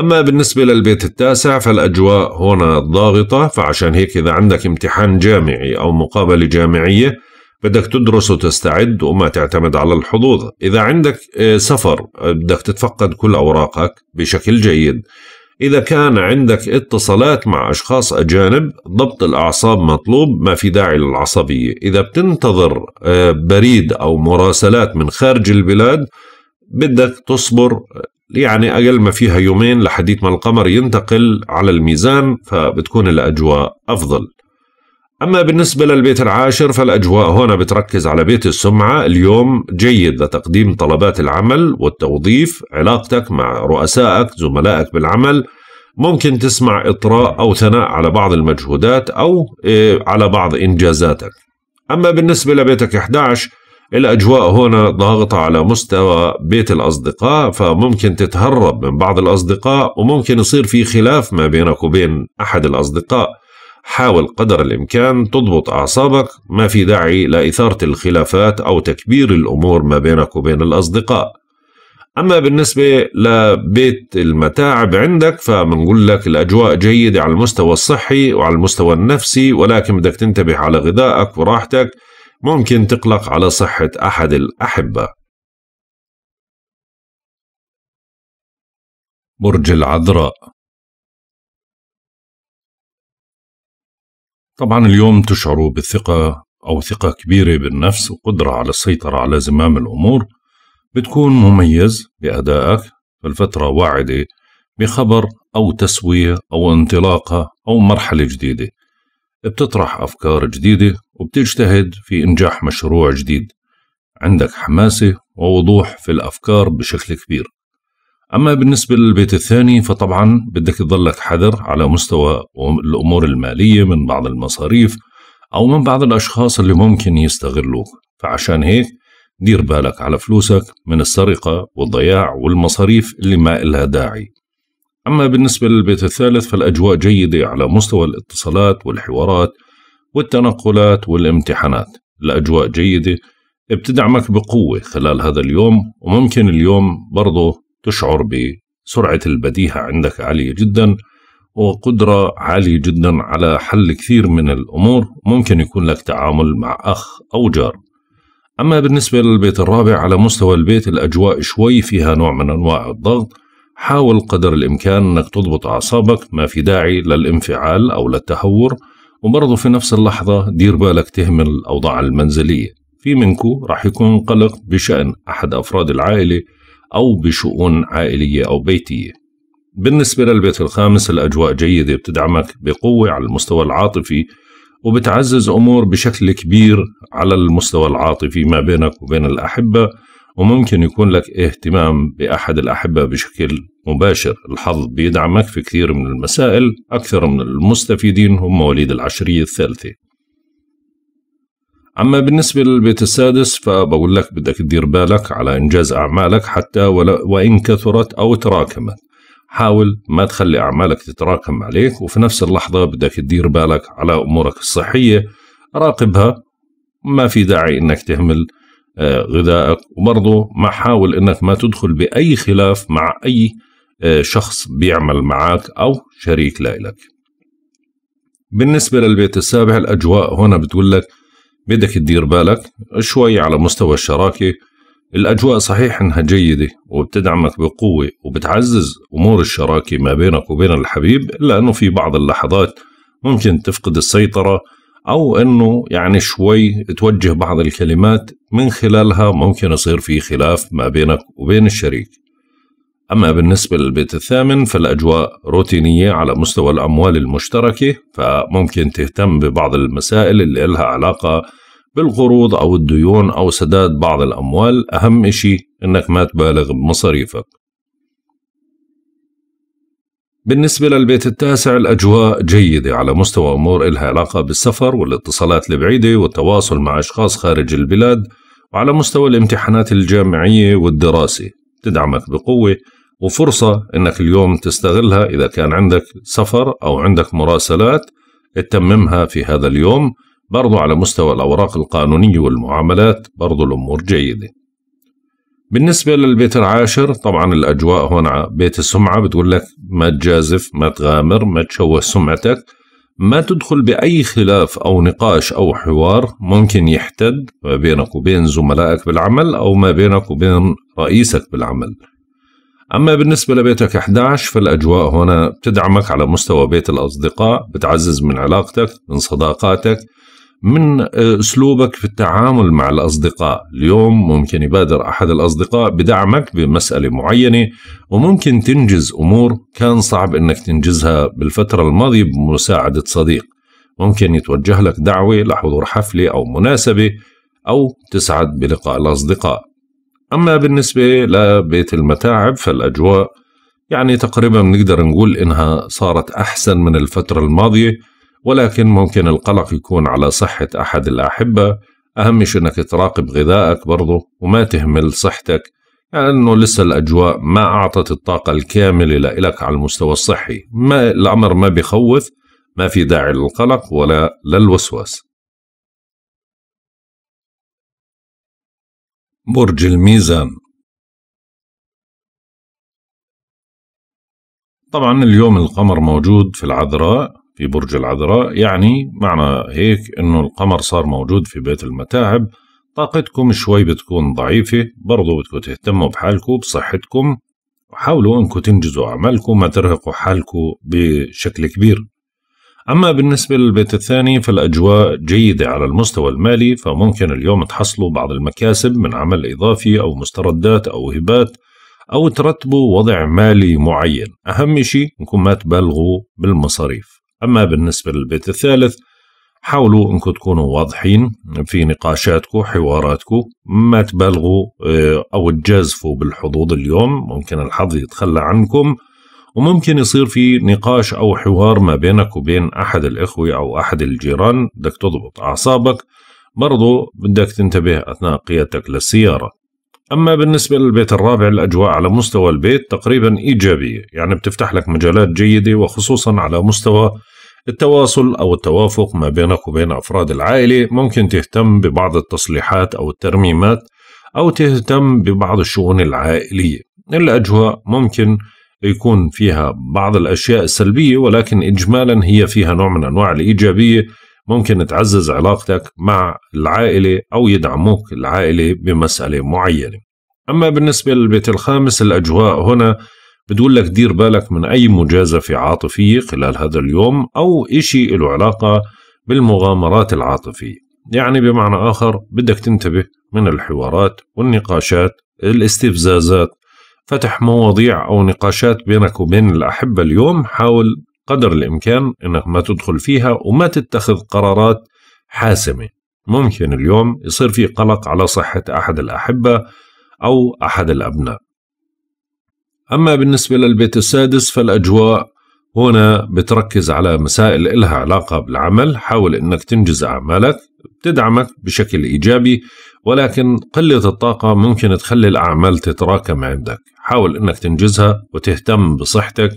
أما بالنسبة للبيت التاسع فالأجواء هنا ضاغطة فعشان هيك إذا عندك امتحان جامعي أو مقابلة جامعية بدك تدرس وتستعد وما تعتمد على الحظوظ إذا عندك آه، سفر آه، بدك تتفقد كل أوراقك بشكل جيد إذا كان عندك اتصالات مع أشخاص أجانب ضبط الأعصاب مطلوب ما في داعي للعصبية إذا بتنتظر آه، بريد أو مراسلات من خارج البلاد بدك تصبر يعني أقل ما فيها يومين لحديت ما القمر ينتقل على الميزان فبتكون الأجواء أفضل أما بالنسبة للبيت العاشر فالأجواء هنا بتركز على بيت السمعة اليوم جيد لتقديم طلبات العمل والتوظيف علاقتك مع رؤسائك زملائك بالعمل ممكن تسمع إطراء أو ثناء على بعض المجهودات أو إيه، على بعض إنجازاتك أما بالنسبة لبيتك 11 الأجواء هنا ضاغطة على مستوى بيت الأصدقاء فممكن تتهرب من بعض الأصدقاء وممكن يصير في خلاف ما بينك وبين أحد الأصدقاء حاول قدر الإمكان تضبط أعصابك ما في داعي لإثارة الخلافات أو تكبير الأمور ما بينك وبين الأصدقاء أما بالنسبة لبيت المتاعب عندك فمنقول لك الأجواء جيدة على المستوى الصحي وعلى المستوى النفسي ولكن بدك تنتبه على غذائك وراحتك ممكن تقلق على صحة أحد الأحبة برج العذراء طبعا اليوم تشعروا بالثقة أو ثقة كبيرة بالنفس وقدرة على السيطرة على زمام الأمور بتكون مميز بأدائك الفترة واعدة بخبر أو تسوية أو انطلاقة أو مرحلة جديدة بتطرح أفكار جديدة وبتجتهد في إنجاح مشروع جديد عندك حماسة ووضوح في الأفكار بشكل كبير أما بالنسبة للبيت الثاني فطبعا بدك تظلك حذر على مستوى الأمور المالية من بعض المصاريف أو من بعض الأشخاص اللي ممكن يستغلوك فعشان هيك دير بالك على فلوسك من السرقة والضياع والمصاريف اللي ما إلها داعي أما بالنسبة للبيت الثالث فالأجواء جيدة على مستوى الاتصالات والحوارات والتنقلات والامتحانات الأجواء جيدة بتدعمك بقوة خلال هذا اليوم وممكن اليوم برضه تشعر بسرعة البديهة عندك عالية جدا وقدرة عالية جدا على حل كثير من الأمور ممكن يكون لك تعامل مع أخ أو جار أما بالنسبة للبيت الرابع على مستوى البيت الأجواء شوي فيها نوع من أنواع الضغط حاول قدر الإمكان أنك تضبط أعصابك ما في داعي للانفعال أو للتهور وبرضه في نفس اللحظة دير بالك تهمل الأوضاع المنزلية في منكو راح يكون قلق بشأن أحد أفراد العائلة أو بشؤون عائلية أو بيتية بالنسبة للبيت الخامس الأجواء جيدة بتدعمك بقوة على المستوى العاطفي وبتعزز أمور بشكل كبير على المستوى العاطفي ما بينك وبين الأحبة وممكن يكون لك اهتمام بأحد الأحبة بشكل مباشر الحظ بيدعمك في كثير من المسائل أكثر من المستفيدين هم مواليد العشرية الثالثة أما بالنسبة للبيت السادس فبقول لك بدك تدير بالك على إنجاز أعمالك حتى وإن كثرت أو تراكمت حاول ما تخلي أعمالك تتراكم عليك وفي نفس اللحظة بدك تدير بالك على أمورك الصحية راقبها ما في داعي إنك تهمل آه، غذائك وبرضه ما حاول انك ما تدخل باي خلاف مع اي آه، شخص بيعمل معك او شريك لك بالنسبة للبيت السابع الأجواء هنا بتقول لك بدك تدير بالك شوي على مستوى الشراكة الأجواء صحيح إنها جيدة وبتدعمك بقوة وبتعزز أمور الشراكة ما بينك وبين الحبيب إلا أنه في بعض اللحظات ممكن تفقد السيطرة او انه يعني شوي توجه بعض الكلمات من خلالها ممكن يصير في خلاف ما بينك وبين الشريك اما بالنسبه للبيت الثامن فالاجواء روتينيه على مستوى الاموال المشتركه فممكن تهتم ببعض المسائل اللي لها علاقه بالقروض او الديون او سداد بعض الاموال اهم شيء انك ما تبالغ بمصاريفك بالنسبة للبيت التاسع الأجواء جيدة على مستوى أمور إلها علاقة بالسفر والاتصالات البعيدة والتواصل مع أشخاص خارج البلاد وعلى مستوى الامتحانات الجامعية والدراسة تدعمك بقوة وفرصة إنك اليوم تستغلها إذا كان عندك سفر أو عندك مراسلات تتممها في هذا اليوم برضو على مستوى الأوراق القانونية والمعاملات برضو الأمور جيدة بالنسبة للبيت العاشر طبعا الأجواء هون بيت السمعة بتقول لك ما تجازف ما تغامر ما تشوه سمعتك ما تدخل بأي خلاف أو نقاش أو حوار ممكن يحتد ما بينك وبين زملائك بالعمل أو ما بينك وبين رئيسك بالعمل أما بالنسبة لبيتك 11 فالأجواء هنا بتدعمك على مستوى بيت الأصدقاء بتعزز من علاقتك من صداقاتك من آه، اسلوبك في التعامل مع الاصدقاء، اليوم ممكن يبادر احد الاصدقاء بدعمك بمساله معينه وممكن تنجز امور كان صعب انك تنجزها بالفتره الماضيه بمساعده صديق، ممكن يتوجه لك دعوه لحضور حفله او مناسبه او تسعد بلقاء الاصدقاء. اما بالنسبه لبيت المتاعب فالاجواء يعني تقريبا بنقدر نقول انها صارت احسن من الفتره الماضيه ولكن ممكن القلق يكون على صحة أحد الأحبة أهم شيء إنك تراقب غذائك برضه وما تهمل صحتك لأنه يعني لسه الأجواء ما أعطت الطاقة الكاملة لإلك على المستوى الصحي ما الأمر ما بخوف ما في داعي للقلق ولا للوسواس برج الميزان طبعا اليوم القمر موجود في العذراء في برج العذراء يعني معنى هيك انه القمر صار موجود في بيت المتاعب طاقتكم شوي بتكون ضعيفة برضو بدكم تهتموا بحالكم بصحتكم وحاولوا انكم تنجزوا عملكم ما ترهقوا حالكم بشكل كبير أما بالنسبة للبيت الثاني فالأجواء جيدة على المستوى المالي فممكن اليوم تحصلوا بعض المكاسب من عمل إضافي أو مستردات أو هبات أو ترتبوا وضع مالي معين أهم شيء أنكم ما تبالغوا بالمصاريف أما بالنسبة للبيت الثالث حاولوا انكم تكونوا واضحين في نقاشاتكم حواراتكم ما تبالغوا آه، او تجازفوا بالحظوظ اليوم ممكن الحظ يتخلى عنكم وممكن يصير في نقاش او حوار ما بينك وبين احد الاخوه او احد الجيران بدك تضبط اعصابك برضو بدك تنتبه اثناء قيادتك للسياره اما بالنسبه للبيت الرابع الاجواء على مستوى البيت تقريبا ايجابيه يعني بتفتح لك مجالات جيده وخصوصا على مستوى التواصل أو التوافق ما بينك وبين أفراد العائلة ممكن تهتم ببعض التصليحات أو الترميمات أو تهتم ببعض الشؤون العائلية الأجواء ممكن يكون فيها بعض الأشياء السلبية ولكن إجمالا هي فيها نوع من أنواع الإيجابية ممكن تعزز علاقتك مع العائلة أو يدعموك العائلة بمسألة معينة أما بالنسبة للبيت الخامس الأجواء هنا بتقول لك دير بالك من أي مجازفة عاطفية خلال هذا اليوم أو إشي له علاقة بالمغامرات العاطفية يعني بمعنى آخر بدك تنتبه من الحوارات والنقاشات الاستفزازات فتح مواضيع أو نقاشات بينك وبين الأحبة اليوم حاول قدر الإمكان أنك ما تدخل فيها وما تتخذ قرارات حاسمة ممكن اليوم يصير في قلق على صحة أحد الأحبة أو أحد الأبناء أما بالنسبة للبيت السادس فالأجواء هنا بتركز على مسائل إلها علاقة بالعمل حاول أنك تنجز أعمالك بتدعمك بشكل إيجابي ولكن قلة الطاقة ممكن تخلي الأعمال تتراكم عندك حاول أنك تنجزها وتهتم بصحتك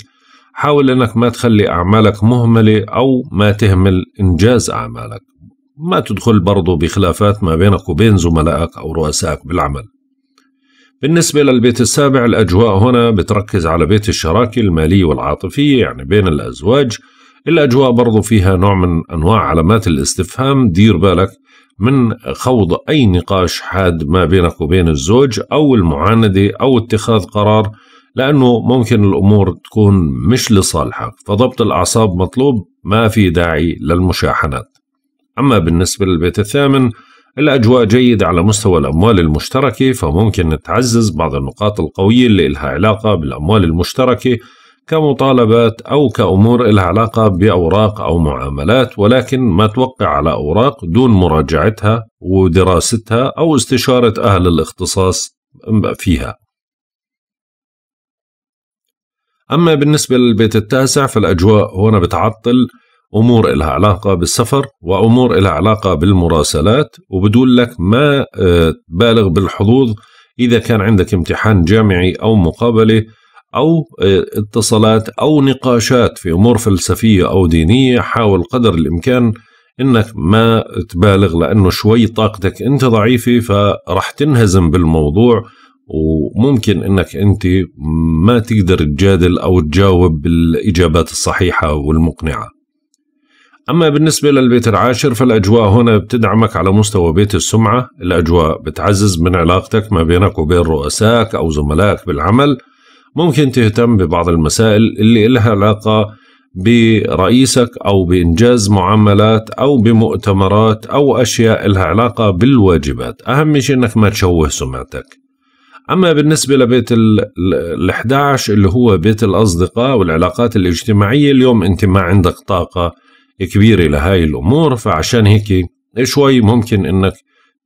حاول أنك ما تخلي أعمالك مهملة أو ما تهمل إنجاز أعمالك ما تدخل برضو بخلافات ما بينك وبين زملائك أو رؤسائك بالعمل بالنسبة للبيت السابع الأجواء هنا بتركز على بيت الشراكة المالية والعاطفية يعني بين الأزواج الأجواء برضو فيها نوع من أنواع علامات الاستفهام دير بالك من خوض أي نقاش حاد ما بينك وبين الزوج أو المعاندة أو اتخاذ قرار لأنه ممكن الأمور تكون مش لصالحك فضبط الأعصاب مطلوب ما في داعي للمشاحنات أما بالنسبة للبيت الثامن الأجواء جيدة على مستوى الأموال المشتركة فممكن تعزز بعض النقاط القوية اللي إلها علاقة بالأموال المشتركة كمطالبات أو كأمور إلها علاقة بأوراق أو معاملات ولكن ما توقع على أوراق دون مراجعتها ودراستها أو استشارة أهل الاختصاص فيها أما بالنسبة للبيت التاسع فالأجواء هنا بتعطل امور إلها علاقه بالسفر وامور إلها علاقه بالمراسلات وبدول لك ما آه، تبالغ بالحظوظ اذا كان عندك امتحان جامعي او مقابله او آه، اتصالات او نقاشات في امور فلسفيه او دينيه حاول قدر الامكان انك ما تبالغ لانه شوي طاقتك انت ضعيفه فرح تنهزم بالموضوع وممكن انك انت ما تقدر تجادل او تجاوب بالاجابات الصحيحه والمقنعه أما بالنسبة للبيت العاشر فالأجواء هنا بتدعمك على مستوى بيت السمعة الأجواء بتعزز من علاقتك ما بينك وبين رؤسائك أو زملائك بالعمل ممكن تهتم ببعض المسائل اللي لها علاقة برئيسك أو بإنجاز معاملات أو بمؤتمرات أو أشياء لها علاقة بالواجبات أهم شيء أنك ما تشوه سمعتك أما بالنسبة لبيت ال 11 اللي هو بيت الأصدقاء والعلاقات الاجتماعية اليوم أنت ما عندك طاقة كبيرة لهاي الأمور فعشان هيك شوي ممكن إنك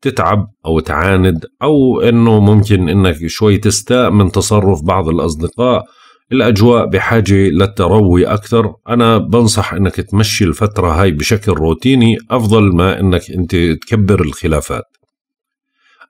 تتعب أو تعاند أو إنه ممكن إنك شوي تستاء من تصرف بعض الأصدقاء الأجواء بحاجة للتروي أكثر أنا بنصح أنك تمشي الفترة هاي بشكل روتيني أفضل ما أنك أنت تكبر الخلافات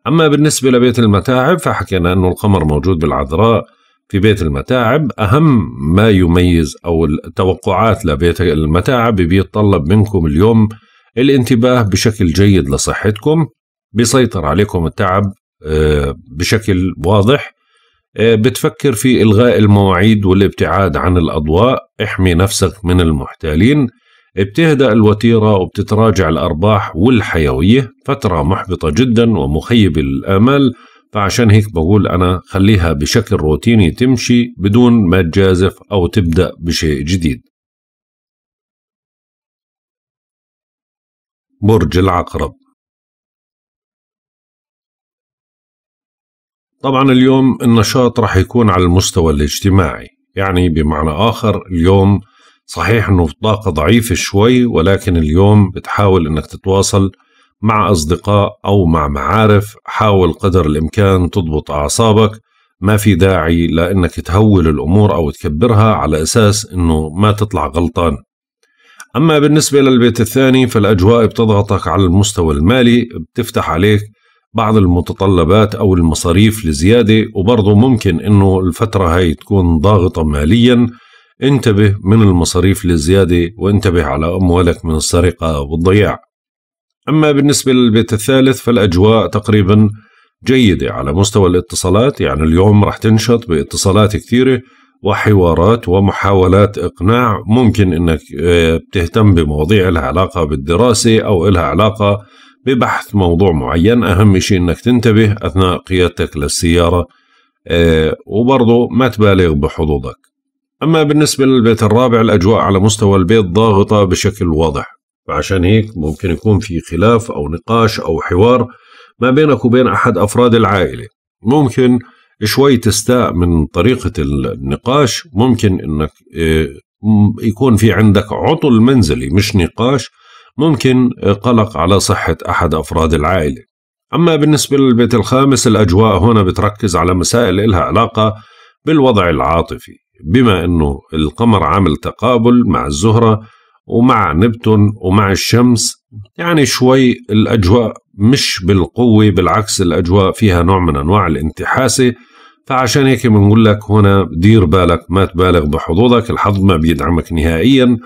أما بالنسبة لبيت المتاعب فحكينا أنه القمر موجود بالعذراء في بيت المتاعب أهم ما يميز أو التوقعات لبيت المتاعب بيتطلب منكم اليوم الانتباه بشكل جيد لصحتكم بيسيطر عليكم التعب آه، بشكل واضح آه، بتفكر في إلغاء المواعيد والابتعاد عن الأضواء احمي نفسك من المحتالين بتهدأ الوتيرة وبتتراجع الأرباح والحيوية فترة محبطة جدا ومخيب الأمل فعشان هيك بقول أنا خليها بشكل روتيني تمشي بدون ما تجازف أو تبدأ بشيء جديد برج العقرب طبعا اليوم النشاط راح يكون على المستوى الاجتماعي يعني بمعنى آخر اليوم صحيح أنه الطاقة ضعيفة شوي ولكن اليوم بتحاول أنك تتواصل مع أصدقاء أو مع معارف حاول قدر الإمكان تضبط أعصابك ما في داعي لأنك تهول الأمور أو تكبرها على أساس أنه ما تطلع غلطان أما بالنسبة للبيت الثاني فالأجواء بتضغطك على المستوى المالي بتفتح عليك بعض المتطلبات أو المصاريف لزيادة وبرضه ممكن أنه الفترة هاي تكون ضاغطة ماليا انتبه من المصاريف لزيادة وانتبه على أموالك من السرقة والضياع أما بالنسبة للبيت الثالث فالأجواء تقريبا جيدة على مستوى الاتصالات يعني اليوم رح تنشط باتصالات كثيرة وحوارات ومحاولات إقناع ممكن أنك آه، بتهتم بمواضيع لها علاقة بالدراسة أو لها علاقة ببحث موضوع معين أهم شيء أنك تنتبه أثناء قيادتك للسيارة آه، وبرضه ما تبالغ بحظوظك أما بالنسبة للبيت الرابع الأجواء على مستوى البيت ضاغطة بشكل واضح فعشان هيك ممكن يكون في خلاف أو نقاش أو حوار ما بينك وبين أحد أفراد العائلة ممكن شوي تستاء من طريقة النقاش ممكن أنك آه، يكون في عندك عطل منزلي مش نقاش ممكن آه، قلق على صحة أحد أفراد العائلة أما بالنسبة للبيت الخامس الأجواء هنا بتركز على مسائل إلها علاقة بالوضع العاطفي بما أنه القمر عامل تقابل مع الزهرة ومع نبتون ومع الشمس يعني شوي الأجواء مش بالقوة بالعكس الأجواء فيها نوع من أنواع الانتحاسة فعشان هيك بنقول لك هنا دير بالك ما تبالغ بحظوظك الحظ ما بيدعمك نهائيا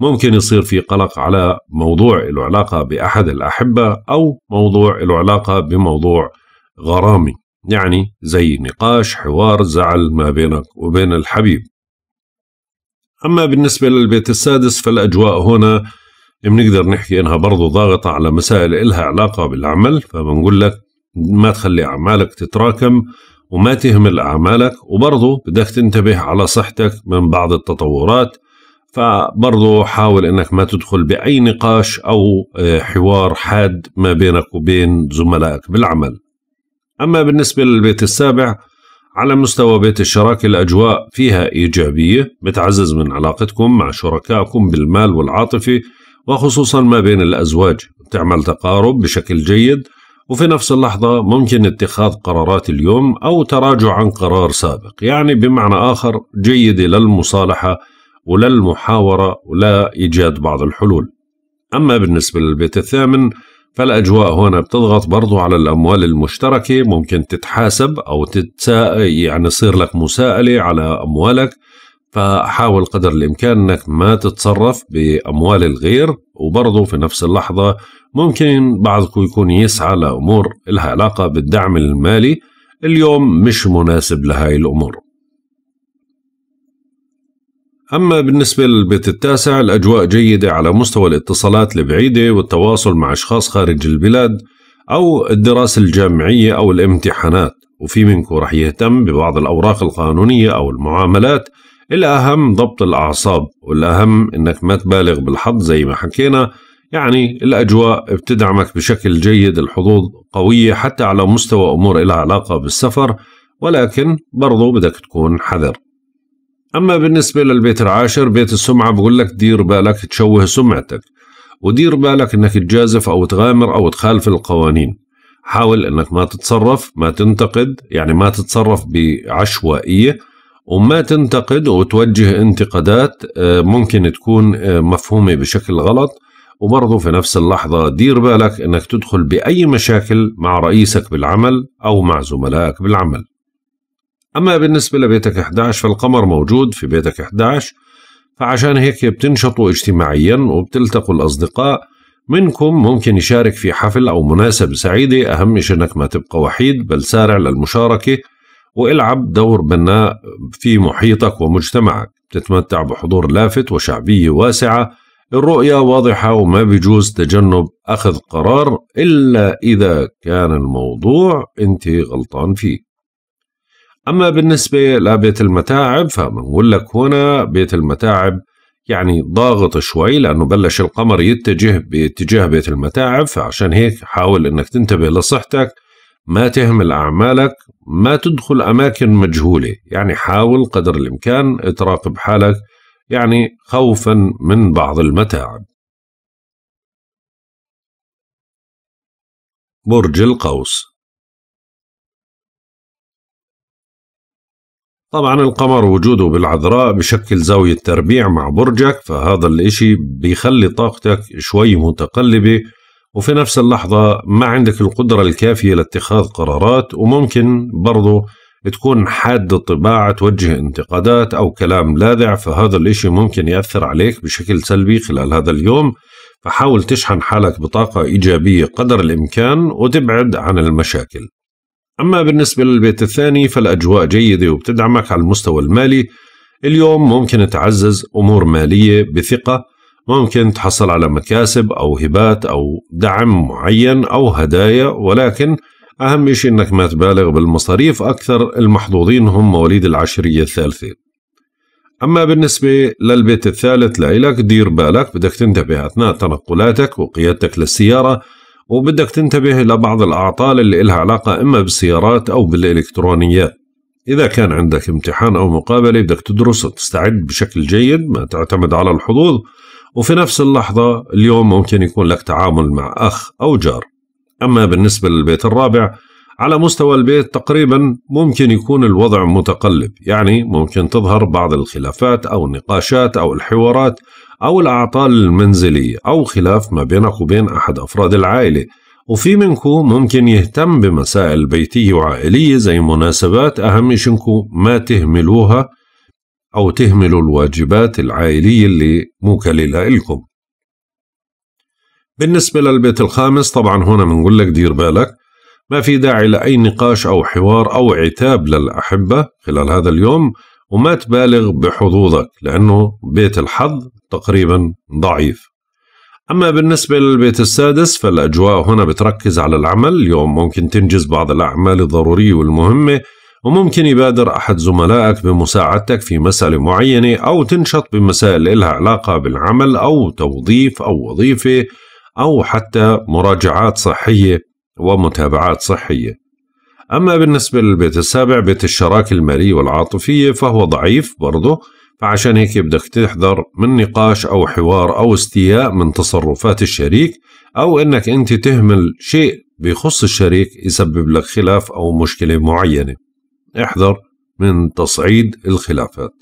ممكن يصير في قلق على موضوع له علاقة بأحد الأحبة أو موضوع له علاقة بموضوع غرامي يعني زي نقاش حوار زعل ما بينك وبين الحبيب أما بالنسبة للبيت السادس فالأجواء هنا بنقدر نحكي إنها برضو ضاغطة على مسائل إلها علاقة بالعمل فبنقول لك ما تخلي أعمالك تتراكم وما تهمل أعمالك وبرضو بدك تنتبه على صحتك من بعض التطورات فبرضو حاول انك ما تدخل باي نقاش او آه، حوار حاد ما بينك وبين زملائك بالعمل. اما بالنسبه للبيت السابع على مستوى بيت الشراكة الأجواء فيها إيجابية بتعزز من علاقتكم مع شركائكم بالمال والعاطفة وخصوصا ما بين الأزواج بتعمل تقارب بشكل جيد وفي نفس اللحظة ممكن اتخاذ قرارات اليوم أو تراجع عن قرار سابق يعني بمعنى آخر جيدة للمصالحة وللمحاورة ولا إيجاد بعض الحلول أما بالنسبة للبيت الثامن فالأجواء هنا بتضغط برضو على الأموال المشتركة ممكن تتحاسب أو تتساء يعني يصير لك مساءلة على أموالك فحاول قدر الإمكان أنك ما تتصرف بأموال الغير وبرضو في نفس اللحظة ممكن بعضكم يكون يسعى لأمور لها علاقة بالدعم المالي اليوم مش مناسب لهاي الأمور أما بالنسبة للبيت التاسع الأجواء جيدة على مستوى الاتصالات البعيدة والتواصل مع أشخاص خارج البلاد أو الدراسة الجامعية أو الامتحانات وفي منكم رح يهتم ببعض الأوراق القانونية أو المعاملات الأهم ضبط الأعصاب والأهم إنك ما تبالغ بالحظ زي ما حكينا يعني الأجواء بتدعمك بشكل جيد الحظوظ قوية حتى على مستوى أمور إلها علاقة بالسفر ولكن برضو بدك تكون حذر أما بالنسبة للبيت العاشر بيت السمعة بقول لك دير بالك تشوه سمعتك ودير بالك أنك تجازف أو تغامر أو تخالف القوانين حاول أنك ما تتصرف ما تنتقد يعني ما تتصرف بعشوائية وما تنتقد وتوجه انتقادات آه، ممكن تكون آه، مفهومة بشكل غلط وبرضه في نفس اللحظة دير بالك أنك تدخل بأي مشاكل مع رئيسك بالعمل أو مع زملائك بالعمل أما بالنسبة لبيتك 11 فالقمر موجود في بيتك 11 فعشان هيك بتنشطوا اجتماعيا وبتلتقوا الأصدقاء منكم ممكن يشارك في حفل أو مناسبة سعيدة أهم شيء أنك ما تبقى وحيد بل سارع للمشاركة والعب دور بناء في محيطك ومجتمعك تتمتع بحضور لافت وشعبية واسعة الرؤية واضحة وما بيجوز تجنب أخذ قرار إلا إذا كان الموضوع أنت غلطان فيه أما بالنسبة لبيت المتاعب فبنقول لك هنا بيت المتاعب يعني ضاغط شوي لأنه بلش القمر يتجه باتجاه بيت المتاعب فعشان هيك حاول أنك تنتبه لصحتك ما تهمل أعمالك ما تدخل أماكن مجهولة يعني حاول قدر الإمكان تراقب حالك يعني خوفا من بعض المتاعب برج القوس طبعا القمر وجوده بالعذراء بشكل زاوية تربيع مع برجك فهذا الاشي بيخلي طاقتك شوي متقلبة وفي نفس اللحظة ما عندك القدرة الكافية لاتخاذ قرارات وممكن برضو تكون حاد الطباع توجه انتقادات أو كلام لاذع فهذا الاشي ممكن يأثر عليك بشكل سلبي خلال هذا اليوم فحاول تشحن حالك بطاقة إيجابية قدر الإمكان وتبعد عن المشاكل أما بالنسبة للبيت الثاني فالأجواء جيدة وبتدعمك على المستوى المالي اليوم ممكن تعزز أمور مالية بثقة ممكن تحصل على مكاسب أو هبات أو دعم معين أو هدايا ولكن أهم شيء أنك ما تبالغ بالمصاريف أكثر المحظوظين هم مواليد العشرية الثالثة أما بالنسبة للبيت الثالث لإلك دير بالك بدك تنتبه أثناء تنقلاتك وقيادتك للسيارة وبدك تنتبه لبعض الأعطال اللي إلها علاقة إما بالسيارات أو بالإلكترونيات إذا كان عندك امتحان أو مقابلة بدك تدرس وتستعد بشكل جيد ما تعتمد على الحظوظ وفي نفس اللحظة اليوم ممكن يكون لك تعامل مع أخ أو جار أما بالنسبة للبيت الرابع على مستوى البيت تقريبا ممكن يكون الوضع متقلب يعني ممكن تظهر بعض الخلافات أو النقاشات أو الحوارات أو الأعطال المنزلية أو خلاف ما بينك وبين أحد أفراد العائلة وفي منكو ممكن يهتم بمسائل بيتية وعائلية زي مناسبات أهم شنكو ما تهملوها أو تهملوا الواجبات العائلية اللي موكلة لكم بالنسبة للبيت الخامس طبعا هنا بنقول لك دير بالك ما في داعي لأي نقاش أو حوار أو عتاب للأحبة خلال هذا اليوم وما تبالغ بحظوظك لأنه بيت الحظ تقريبا ضعيف أما بالنسبة للبيت السادس فالأجواء هنا بتركز على العمل اليوم ممكن تنجز بعض الأعمال الضرورية والمهمة وممكن يبادر أحد زملائك بمساعدتك في مسألة معينة أو تنشط بمسائل لها علاقة بالعمل أو توظيف أو وظيفة أو حتى مراجعات صحية ومتابعات صحية أما بالنسبة للبيت السابع بيت الشراكة المالية والعاطفية فهو ضعيف برضه فعشان هيك بدك تحذر من نقاش أو حوار أو استياء من تصرفات الشريك أو أنك أنت تهمل شيء بيخص الشريك يسبب لك خلاف أو مشكلة معينة احذر من تصعيد الخلافات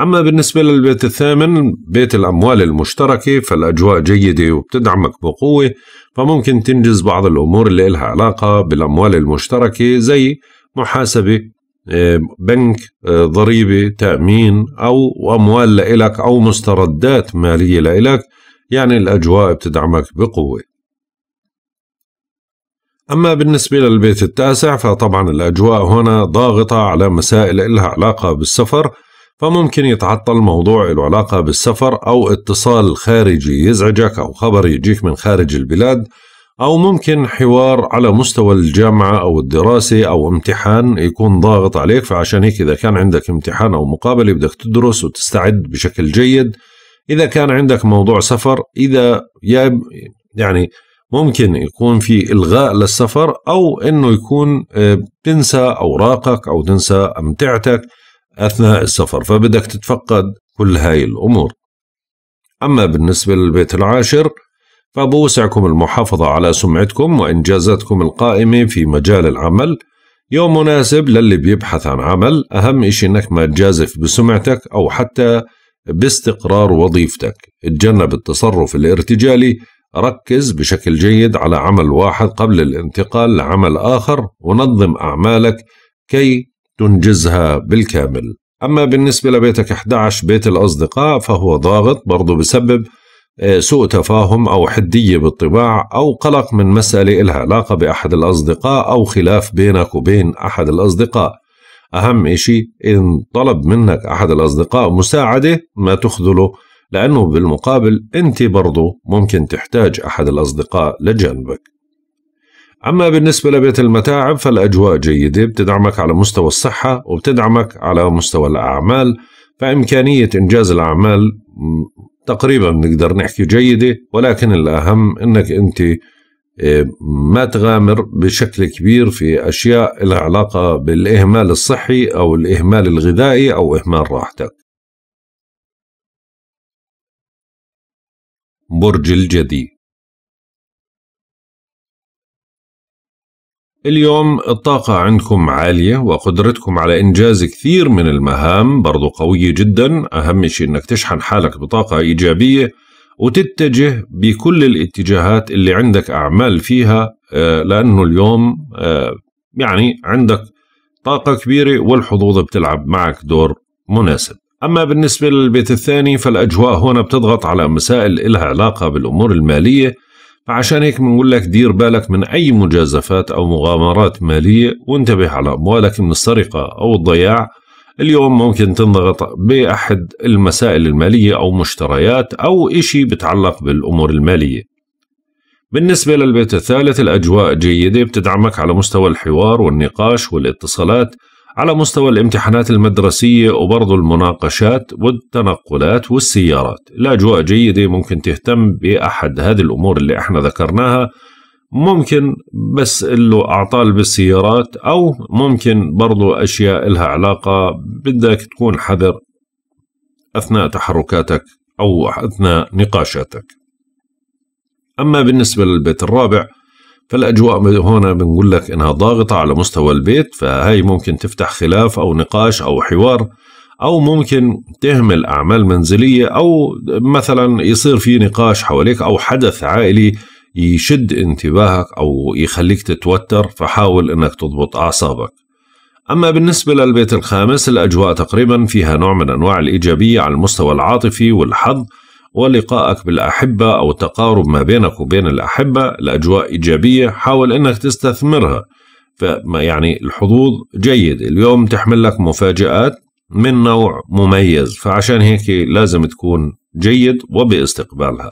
أما بالنسبة للبيت الثامن بيت الأموال المشتركة فالأجواء جيدة وبتدعمك بقوة فممكن تنجز بعض الأمور اللي إلها علاقة بالأموال المشتركة زي محاسبة آه، بنك آه، ضريبة تأمين أو أموال لإلك أو مستردات مالية لإلك يعني الأجواء بتدعمك بقوة أما بالنسبة للبيت التاسع فطبعا الأجواء هنا ضاغطة على مسائل إلها علاقة بالسفر فممكن يتعطل موضوع له علاقة بالسفر أو اتصال خارجي يزعجك أو خبر يجيك من خارج البلاد أو ممكن حوار على مستوى الجامعة أو الدراسة أو امتحان يكون ضاغط عليك فعشان هيك إذا كان عندك امتحان أو مقابلة بدك تدرس وتستعد بشكل جيد إذا كان عندك موضوع سفر إذا يعني ممكن يكون في إلغاء للسفر أو إنه يكون آه، تنسى أوراقك أو تنسى أمتعتك أثناء السفر فبدك تتفقد كل هاي الأمور أما بالنسبة للبيت العاشر فبوسعكم المحافظة على سمعتكم وإنجازاتكم القائمة في مجال العمل يوم مناسب للي بيبحث عن عمل أهم إشي إنك ما تجازف بسمعتك أو حتى باستقرار وظيفتك اتجنب التصرف الارتجالي ركز بشكل جيد على عمل واحد قبل الانتقال لعمل آخر ونظم أعمالك كي تنجزها بالكامل أما بالنسبة لبيتك 11 بيت الأصدقاء فهو ضاغط برضه بسبب آه، سوء تفاهم أو حدية بالطباع أو قلق من مسألة إلها علاقة بأحد الأصدقاء أو خلاف بينك وبين أحد الأصدقاء أهم إشي إن طلب منك أحد الأصدقاء مساعدة ما تخذله لأنه بالمقابل أنت برضه ممكن تحتاج أحد الأصدقاء لجنبك أما بالنسبة لبيت المتاعب فالأجواء جيدة بتدعمك على مستوى الصحة وبتدعمك على مستوى الأعمال فإمكانية إنجاز الأعمال تقريبا نقدر نحكي جيدة ولكن الأهم أنك أنت آه، ما تغامر بشكل كبير في أشياء لها علاقة بالإهمال الصحي أو الإهمال الغذائي أو إهمال راحتك برج الجدي اليوم الطاقة عندكم عالية وقدرتكم على إنجاز كثير من المهام برضو قوية جدا أهم شيء أنك تشحن حالك بطاقة إيجابية وتتجه بكل الاتجاهات اللي عندك أعمال فيها آه، لأنه اليوم آه، يعني عندك طاقة كبيرة والحظوظ بتلعب معك دور مناسب أما بالنسبة للبيت الثاني فالأجواء هنا بتضغط على مسائل إلها علاقة بالأمور المالية فعشان هيك بنقول لك دير بالك من أي مجازفات أو مغامرات مالية وانتبه على أموالك من السرقة أو الضياع اليوم ممكن تنضغط بأحد المسائل المالية أو مشتريات أو إشي بتعلق بالأمور المالية بالنسبة للبيت الثالث الأجواء جيدة بتدعمك على مستوى الحوار والنقاش والاتصالات على مستوى الامتحانات المدرسية وبرضو المناقشات والتنقلات والسيارات الأجواء جيدة ممكن تهتم بأحد هذه الأمور اللي احنا ذكرناها ممكن بس له أعطال بالسيارات أو ممكن برضو أشياء لها علاقة بدك تكون حذر أثناء تحركاتك أو أثناء نقاشاتك أما بالنسبة للبيت الرابع فالاجواء هون بنقول لك انها ضاغطه على مستوى البيت فهي ممكن تفتح خلاف او نقاش او حوار او ممكن تهمل اعمال منزليه او مثلا يصير في نقاش حواليك او حدث عائلي يشد انتباهك او يخليك تتوتر فحاول انك تضبط اعصابك. اما بالنسبه للبيت الخامس الاجواء تقريبا فيها نوع من انواع الايجابيه على المستوى العاطفي والحظ ولقائك بالأحبة أو التقارب ما بينك وبين الأحبة الأجواء إيجابية حاول أنك تستثمرها فما يعني الحظوظ جيد اليوم تحمل لك مفاجآت من نوع مميز فعشان هيك لازم تكون جيد وباستقبالها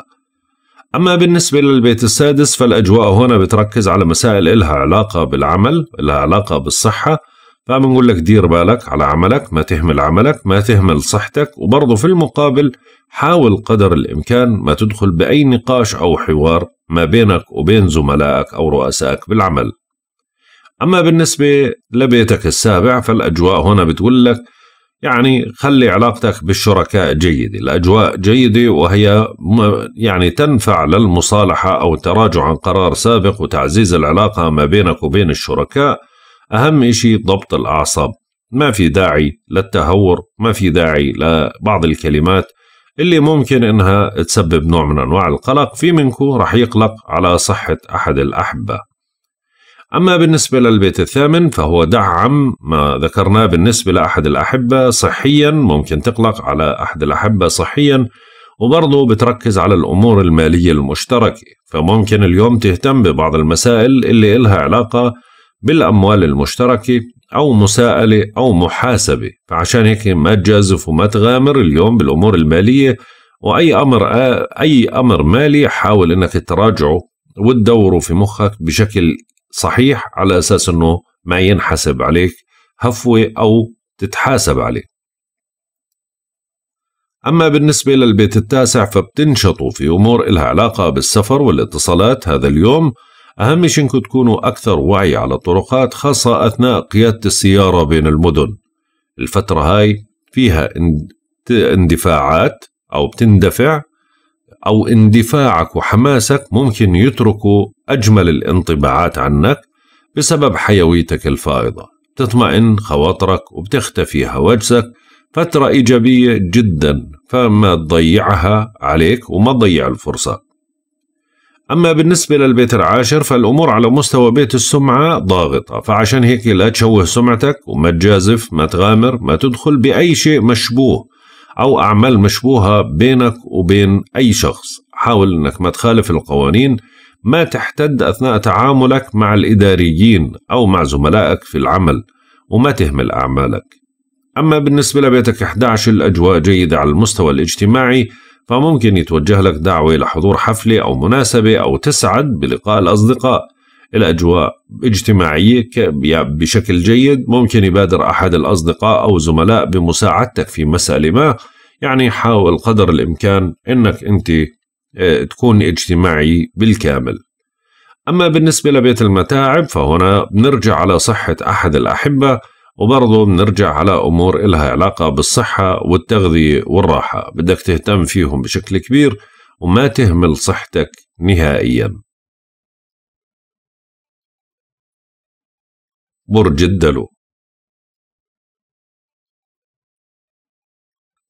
أما بالنسبة للبيت السادس فالأجواء هنا بتركز على مسائل إلها علاقة بالعمل إلها علاقة بالصحة فبنقول لك دير بالك على عملك ما تهمل عملك ما تهمل صحتك وبرضه في المقابل حاول قدر الإمكان ما تدخل بأي نقاش أو حوار ما بينك وبين زملائك أو رؤسائك بالعمل أما بالنسبة لبيتك السابع فالأجواء هنا بتقول لك يعني خلي علاقتك بالشركاء جيدة الأجواء جيدة وهي يعني تنفع للمصالحة أو التراجع عن قرار سابق وتعزيز العلاقة ما بينك وبين الشركاء أهم إشي ضبط الأعصاب ما في داعي للتهور ما في داعي لبعض الكلمات اللي ممكن إنها تسبب نوع من أنواع القلق في منكو رح يقلق على صحة أحد الأحبة أما بالنسبة للبيت الثامن فهو دعم ما ذكرناه بالنسبة لأحد الأحبة صحيا ممكن تقلق على أحد الأحبة صحيا وبرضه بتركز على الأمور المالية المشتركة فممكن اليوم تهتم ببعض المسائل اللي إلها علاقة بالأموال المشتركة أو مساءلة أو محاسبة فعشان هيك ما تجازف وما تغامر اليوم بالأمور المالية وأي أمر أي أمر مالي حاول أنك تراجعه وتدوره في مخك بشكل صحيح على أساس أنه ما ينحسب عليك هفوة أو تتحاسب عليه أما بالنسبة للبيت التاسع فبتنشطوا في أمور إلها علاقة بالسفر والاتصالات هذا اليوم أهم شيء إنكم تكونوا أكثر وعي على الطرقات خاصة أثناء قيادة السيارة بين المدن الفترة هاي فيها اندفاعات أو بتندفع أو اندفاعك وحماسك ممكن يتركوا أجمل الانطباعات عنك بسبب حيويتك الفائضة تطمئن خواطرك وبتختفي هواجسك فترة إيجابية جدا فما تضيعها عليك وما تضيع الفرصة أما بالنسبة للبيت العاشر فالأمور على مستوى بيت السمعة ضاغطة فعشان هيك لا تشوه سمعتك وما تجازف ما تغامر ما تدخل بأي شيء مشبوه أو أعمال مشبوهة بينك وبين أي شخص حاول أنك ما تخالف القوانين ما تحتد أثناء تعاملك مع الإداريين أو مع زملائك في العمل وما تهمل أعمالك أما بالنسبة لبيتك 11 الأجواء جيدة على المستوى الاجتماعي فممكن يتوجه لك دعوة لحضور حفلة أو مناسبة أو تسعد بلقاء الأصدقاء الأجواء اجتماعية بشكل جيد ممكن يبادر أحد الأصدقاء أو زملاء بمساعدتك في مسألة ما يعني حاول قدر الإمكان أنك أنت آه، تكون اجتماعي بالكامل أما بالنسبة لبيت المتاعب فهنا بنرجع على صحة أحد الأحبة وبرضه بنرجع على أمور إلها علاقة بالصحة والتغذية والراحة بدك تهتم فيهم بشكل كبير وما تهمل صحتك نهائيا برج الدلو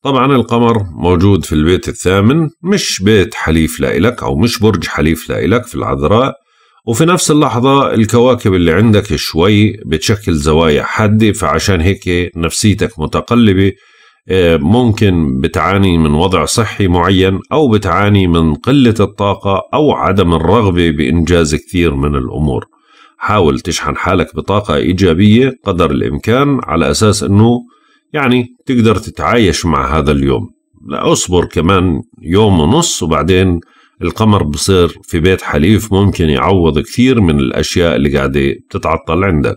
طبعا القمر موجود في البيت الثامن مش بيت حليف لإلك أو مش برج حليف لإلك في العذراء وفي نفس اللحظة الكواكب اللي عندك شوي بتشكل زوايا حادة فعشان هيك نفسيتك متقلبة آه، ممكن بتعاني من وضع صحي معين أو بتعاني من قلة الطاقة أو عدم الرغبة بإنجاز كثير من الأمور حاول تشحن حالك بطاقة إيجابية قدر الإمكان على أساس أنه يعني تقدر تتعايش مع هذا اليوم لا أصبر كمان يوم ونص وبعدين القمر بصير في بيت حليف ممكن يعوض كثير من الأشياء اللي قاعدة بتتعطل عندك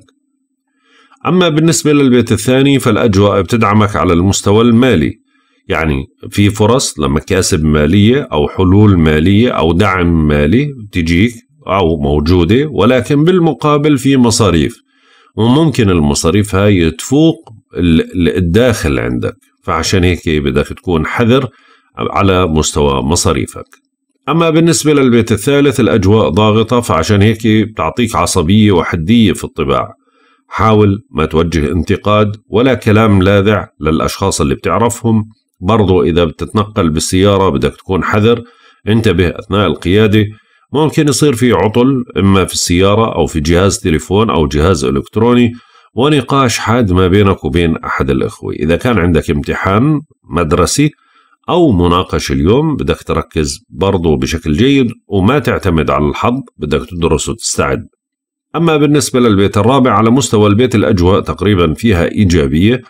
أما بالنسبة للبيت الثاني فالأجواء بتدعمك على المستوى المالي يعني في فرص لمكاسب مالية أو حلول مالية أو دعم مالي بتجيك أو موجودة ولكن بالمقابل في مصاريف وممكن المصاريف هاي تفوق الداخل عندك فعشان هيك بدك تكون حذر على مستوى مصاريفك أما بالنسبة للبيت الثالث الأجواء ضاغطة فعشان هيك بتعطيك عصبية وحدية في الطباع حاول ما توجه انتقاد ولا كلام لاذع للأشخاص اللي بتعرفهم برضو إذا بتتنقل بالسيارة بدك تكون حذر انتبه أثناء القيادة ممكن يصير في عطل إما في السيارة أو في جهاز تليفون أو جهاز إلكتروني ونقاش حاد ما بينك وبين أحد الإخوة إذا كان عندك امتحان مدرسي أو مناقش اليوم بدك تركز برضه بشكل جيد وما تعتمد على الحظ بدك تدرس وتستعد أما بالنسبة للبيت الرابع على مستوى البيت الأجواء تقريبا فيها إيجابية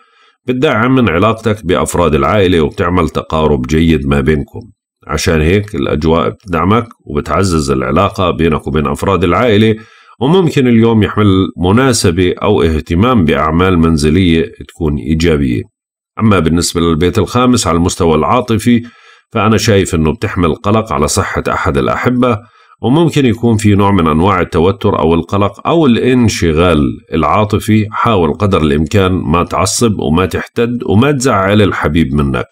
بتدعم من علاقتك بأفراد العائلة وبتعمل تقارب جيد ما بينكم عشان هيك الأجواء بتدعمك وبتعزز العلاقة بينك وبين أفراد العائلة وممكن اليوم يحمل مناسبة أو اهتمام بأعمال منزلية تكون إيجابية أما بالنسبة للبيت الخامس على المستوى العاطفي فأنا شايف أنه بتحمل قلق على صحة أحد الأحبة وممكن يكون في نوع من أنواع التوتر أو القلق أو الانشغال العاطفي حاول قدر الإمكان ما تعصب وما تحتد وما تزعل الحبيب منك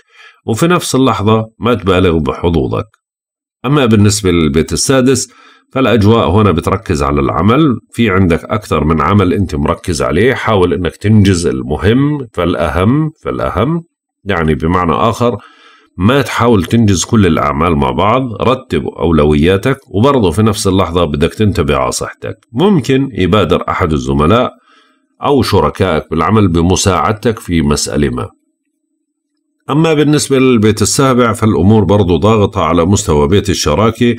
وفي نفس اللحظة ما تبالغ بحظوظك أما بالنسبة للبيت السادس فالاجواء هنا بتركز على العمل في عندك اكثر من عمل انت مركز عليه حاول انك تنجز المهم فالاهم فالاهم يعني بمعنى اخر ما تحاول تنجز كل الأعمال مع بعض رتب أولوياتك وبرضه في نفس اللحظة بدك تنتبه على صحتك ممكن يبادر أحد الزملاء أو شركائك بالعمل بمساعدتك في مسألة ما أما بالنسبة للبيت السابع فالأمور برضه ضاغطة على مستوى بيت الشراكة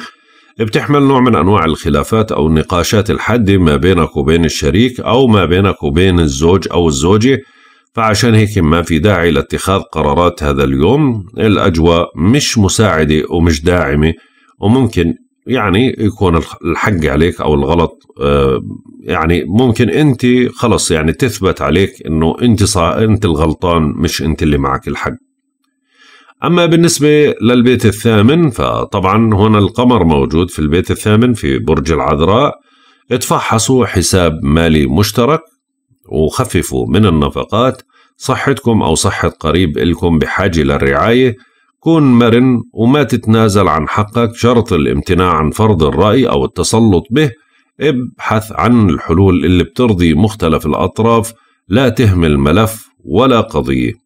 بتحمل نوع من أنواع الخلافات أو النقاشات الحادة ما بينك وبين الشريك أو ما بينك وبين الزوج أو الزوجة فعشان هيك ما في داعي لاتخاذ قرارات هذا اليوم الأجواء مش مساعدة ومش داعمة وممكن يعني يكون الحق عليك أو الغلط آه، يعني ممكن أنت خلص يعني تثبت عليك أنه أنت, أنت الغلطان مش أنت اللي معك الحق أما بالنسبة للبيت الثامن فطبعا هنا القمر موجود في البيت الثامن في برج العذراء اتفحصوا حساب مالي مشترك وخففوا من النفقات صحتكم أو صحة قريب إلكم بحاجة للرعاية كون مرن وما تتنازل عن حقك شرط الامتناع عن فرض الرأي أو التسلط به ابحث عن الحلول اللي بترضي مختلف الأطراف لا تهمل ملف ولا قضية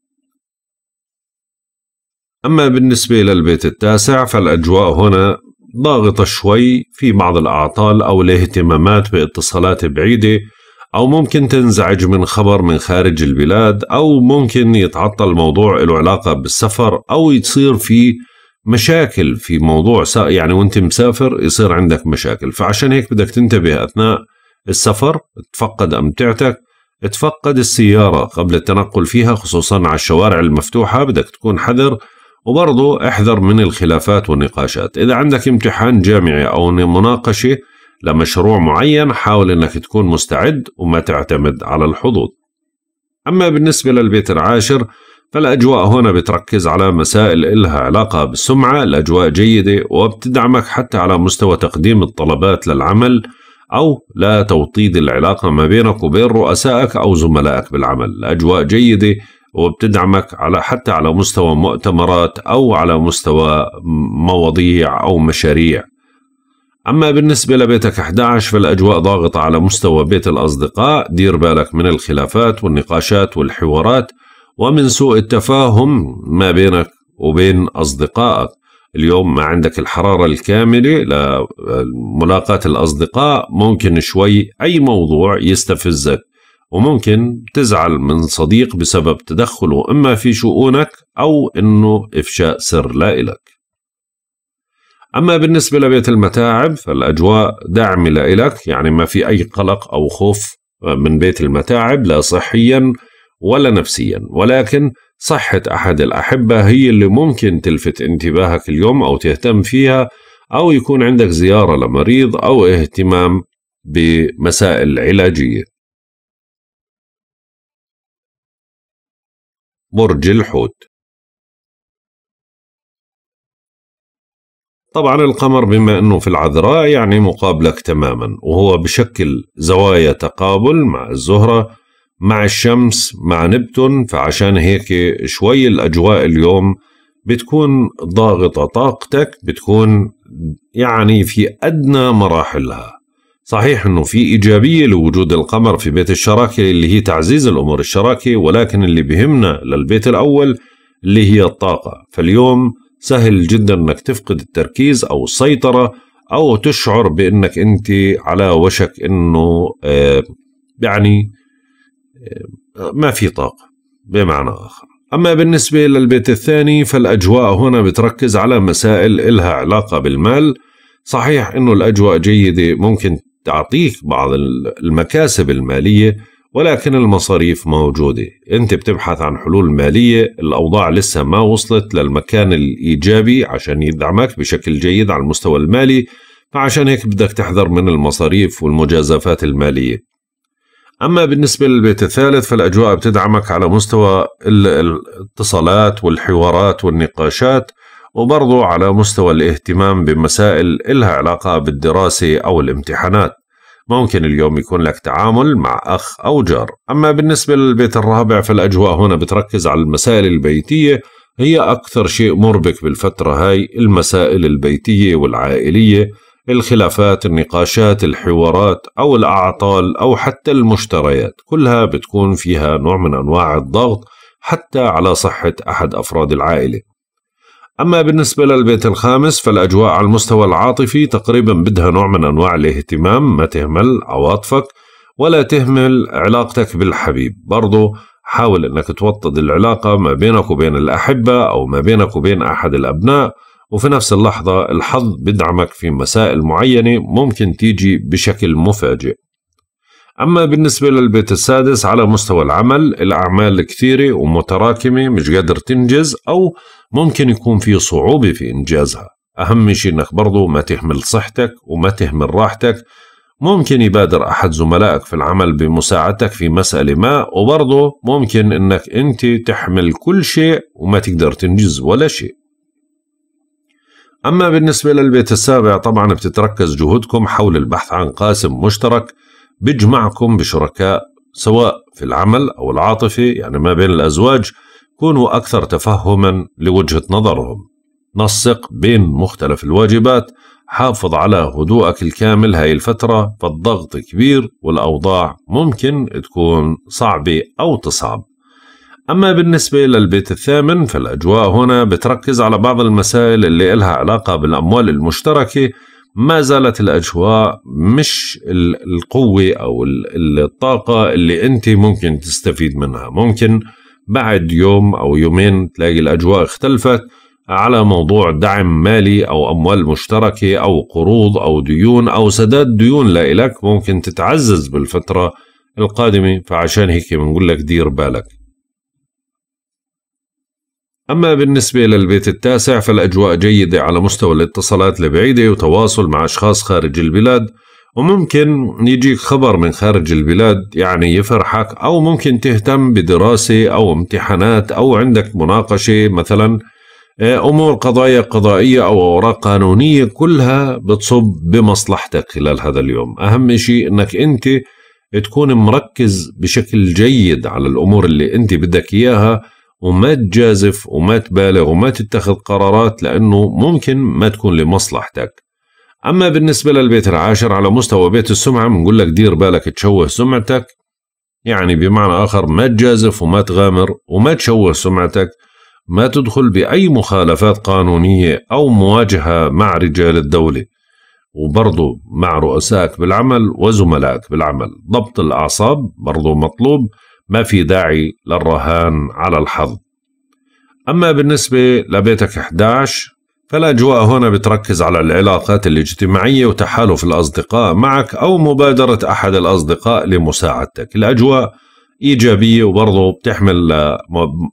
أما بالنسبة للبيت التاسع فالأجواء هنا ضاغطة شوي في بعض الأعطال أو الاهتمامات باتصالات بعيدة أو ممكن تنزعج من خبر من خارج البلاد أو ممكن يتعطل موضوع له علاقة بالسفر أو يصير في مشاكل في موضوع يعني وانت مسافر يصير عندك مشاكل فعشان هيك بدك تنتبه أثناء السفر تفقد أمتعتك تفقد السيارة قبل التنقل فيها خصوصا على الشوارع المفتوحة بدك تكون حذر وبرضه احذر من الخلافات والنقاشات إذا عندك امتحان جامعي أو مناقشة لمشروع معين حاول أنك تكون مستعد وما تعتمد على الحظوظ أما بالنسبة للبيت العاشر فالأجواء هنا بتركز على مسائل إلها علاقة بالسمعة الأجواء جيدة وبتدعمك حتى على مستوى تقديم الطلبات للعمل أو لا توطيد العلاقة ما بينك وبين رؤسائك أو زملائك بالعمل الأجواء جيدة وبتدعمك على حتى على مستوى مؤتمرات او على مستوى مواضيع او مشاريع اما بالنسبه لبيتك 11 فالاجواء ضاغطه على مستوى بيت الاصدقاء دير بالك من الخلافات والنقاشات والحوارات ومن سوء التفاهم ما بينك وبين اصدقائك اليوم ما عندك الحرارة الكاملة لملاقاة الأصدقاء ممكن شوي أي موضوع يستفزك وممكن تزعل من صديق بسبب تدخله إما في شؤونك أو إنه إفشاء سر لإلك أما بالنسبة لبيت المتاعب فالأجواء داعمة لإلك يعني ما في أي قلق أو خوف من بيت المتاعب لا صحيا ولا نفسيا ولكن صحة أحد الأحبة هي اللي ممكن تلفت انتباهك اليوم أو تهتم فيها أو يكون عندك زيارة لمريض أو اهتمام بمسائل علاجية برج الحوت طبعا القمر بما أنه في العذراء يعني مقابلك تماما وهو بشكل زوايا تقابل مع الزهرة مع الشمس مع نبتون فعشان هيك شوي الأجواء اليوم بتكون ضاغطة طاقتك بتكون يعني في أدنى مراحلها صحيح انه في ايجابيه لوجود القمر في بيت الشراكه اللي هي تعزيز الامور الشراكه ولكن اللي بهمنا للبيت الاول اللي هي الطاقه فاليوم سهل جدا انك تفقد التركيز او السيطره او تشعر بانك انت على وشك انه آه يعني آه ما في طاقه بمعنى اخر اما بالنسبه للبيت الثاني فالاجواء هنا بتركز على مسائل الها علاقه بالمال صحيح انه الاجواء جيده ممكن تعطيك بعض المكاسب المالية ولكن المصاريف موجودة أنت بتبحث عن حلول مالية الأوضاع لسه ما وصلت للمكان الإيجابي عشان يدعمك بشكل جيد على المستوى المالي فعشان هيك بدك تحذر من المصاريف والمجازفات المالية أما بالنسبة للبيت الثالث فالأجواء بتدعمك على مستوى الاتصالات والحوارات والنقاشات وبرضو على مستوى الاهتمام بمسائل إلها علاقة بالدراسة أو الامتحانات ممكن اليوم يكون لك تعامل مع أخ أو جار أما بالنسبة للبيت الرابع فالأجواء هنا بتركز على المسائل البيتية هي أكثر شيء مربك بالفترة هاي المسائل البيتية والعائلية الخلافات النقاشات الحوارات أو الأعطال أو حتى المشتريات كلها بتكون فيها نوع من أنواع الضغط حتى على صحة أحد أفراد العائلة أما بالنسبة للبيت الخامس فالأجواء على المستوى العاطفي تقريبا بدها نوع من أنواع الاهتمام ما تهمل عواطفك ولا تهمل علاقتك بالحبيب برضو حاول أنك توطد العلاقة ما بينك وبين الأحبة أو ما بينك وبين أحد الأبناء وفي نفس اللحظة الحظ بدعمك في مسائل معينة ممكن تيجي بشكل مفاجئ أما بالنسبة للبيت السادس على مستوى العمل الأعمال كثيرة ومتراكمة مش قادر تنجز أو ممكن يكون في صعوبة في إنجازها أهم شيء إنك برضو ما تهمل صحتك وما تهمل راحتك ممكن يبادر أحد زملائك في العمل بمساعدتك في مسألة ما وبرضه ممكن إنك أنت تحمل كل شيء وما تقدر تنجز ولا شيء أما بالنسبة للبيت السابع طبعا بتتركز جهودكم حول البحث عن قاسم مشترك بيجمعكم بشركاء سواء في العمل أو العاطفة يعني ما بين الأزواج كونوا أكثر تفهما لوجهة نظرهم نسق بين مختلف الواجبات حافظ على هدوءك الكامل هاي الفترة فالضغط كبير والأوضاع ممكن تكون صعبة أو تصعب أما بالنسبة للبيت الثامن فالأجواء هنا بتركز على بعض المسائل اللي إلها علاقة بالأموال المشتركة ما زالت الاجواء مش القوه او الطاقه اللي انت ممكن تستفيد منها ممكن بعد يوم او يومين تلاقي الاجواء اختلفت على موضوع دعم مالي او اموال مشتركه او قروض او ديون او سداد ديون لإلك ممكن تتعزز بالفتره القادمه فعشان هيك بنقول لك دير بالك أما بالنسبة للبيت التاسع فالأجواء جيدة على مستوى الاتصالات البعيدة وتواصل مع أشخاص خارج البلاد وممكن يجيك خبر من خارج البلاد يعني يفرحك أو ممكن تهتم بدراسة أو امتحانات أو عندك مناقشة مثلا آه، أمور قضايا قضائية أو أوراق قانونية كلها بتصب بمصلحتك خلال هذا اليوم أهم شيء أنك أنت تكون مركز بشكل جيد على الأمور اللي أنت بدك إياها وما تجازف وما تبالغ وما تتخذ قرارات لأنه ممكن ما تكون لمصلحتك أما بالنسبة للبيت العاشر على مستوى بيت السمعة بنقول لك دير بالك تشوه سمعتك يعني بمعنى آخر ما تجازف وما تغامر وما تشوه سمعتك ما تدخل بأي مخالفات قانونية أو مواجهة مع رجال الدولة وبرضه مع رؤسائك بالعمل وزملائك بالعمل ضبط الأعصاب برضه مطلوب ما في داعي للرهان على الحظ أما بالنسبة لبيتك 11 فالأجواء هنا بتركز على العلاقات الاجتماعية وتحالف الأصدقاء معك أو مبادرة أحد الأصدقاء لمساعدتك الأجواء إيجابية وبرضه بتحمل آه،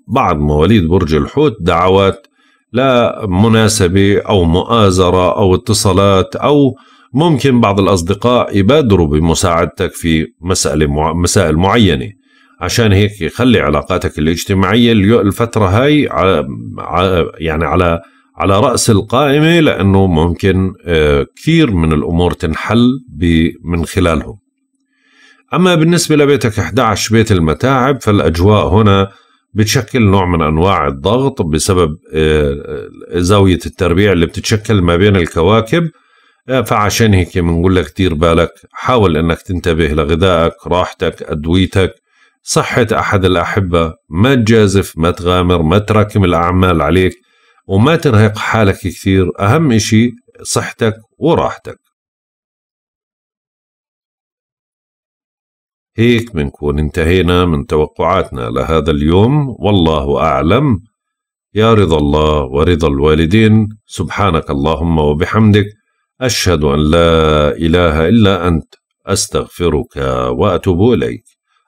بعض مواليد برج الحوت دعوات لمناسبة أو مؤازرة أو اتصالات أو ممكن بعض الأصدقاء يبادروا بمساعدتك في مسألة مسائل معينة عشان هيك يخلي علاقاتك الاجتماعيه الفتره هاي على يعني على على راس القائمه لانه ممكن آه، كثير من الامور تنحل من خلالهم اما بالنسبه لبيتك 11 بيت المتاعب فالاجواء هنا بتشكل نوع من انواع الضغط بسبب آه، آه، زاويه التربيع اللي بتتشكل ما بين الكواكب فعشان هيك بنقول لك دير بالك حاول انك تنتبه لغذائك راحتك ادويتك صحة أحد الأحبة ما تجازف ما تغامر ما تراكم الأعمال عليك وما ترهق حالك كثير أهم إشي صحتك وراحتك هيك بنكون انتهينا من توقعاتنا لهذا اليوم والله أعلم يا رضا الله ورضا الوالدين سبحانك اللهم وبحمدك أشهد أن لا إله إلا أنت أستغفرك وأتوب إليك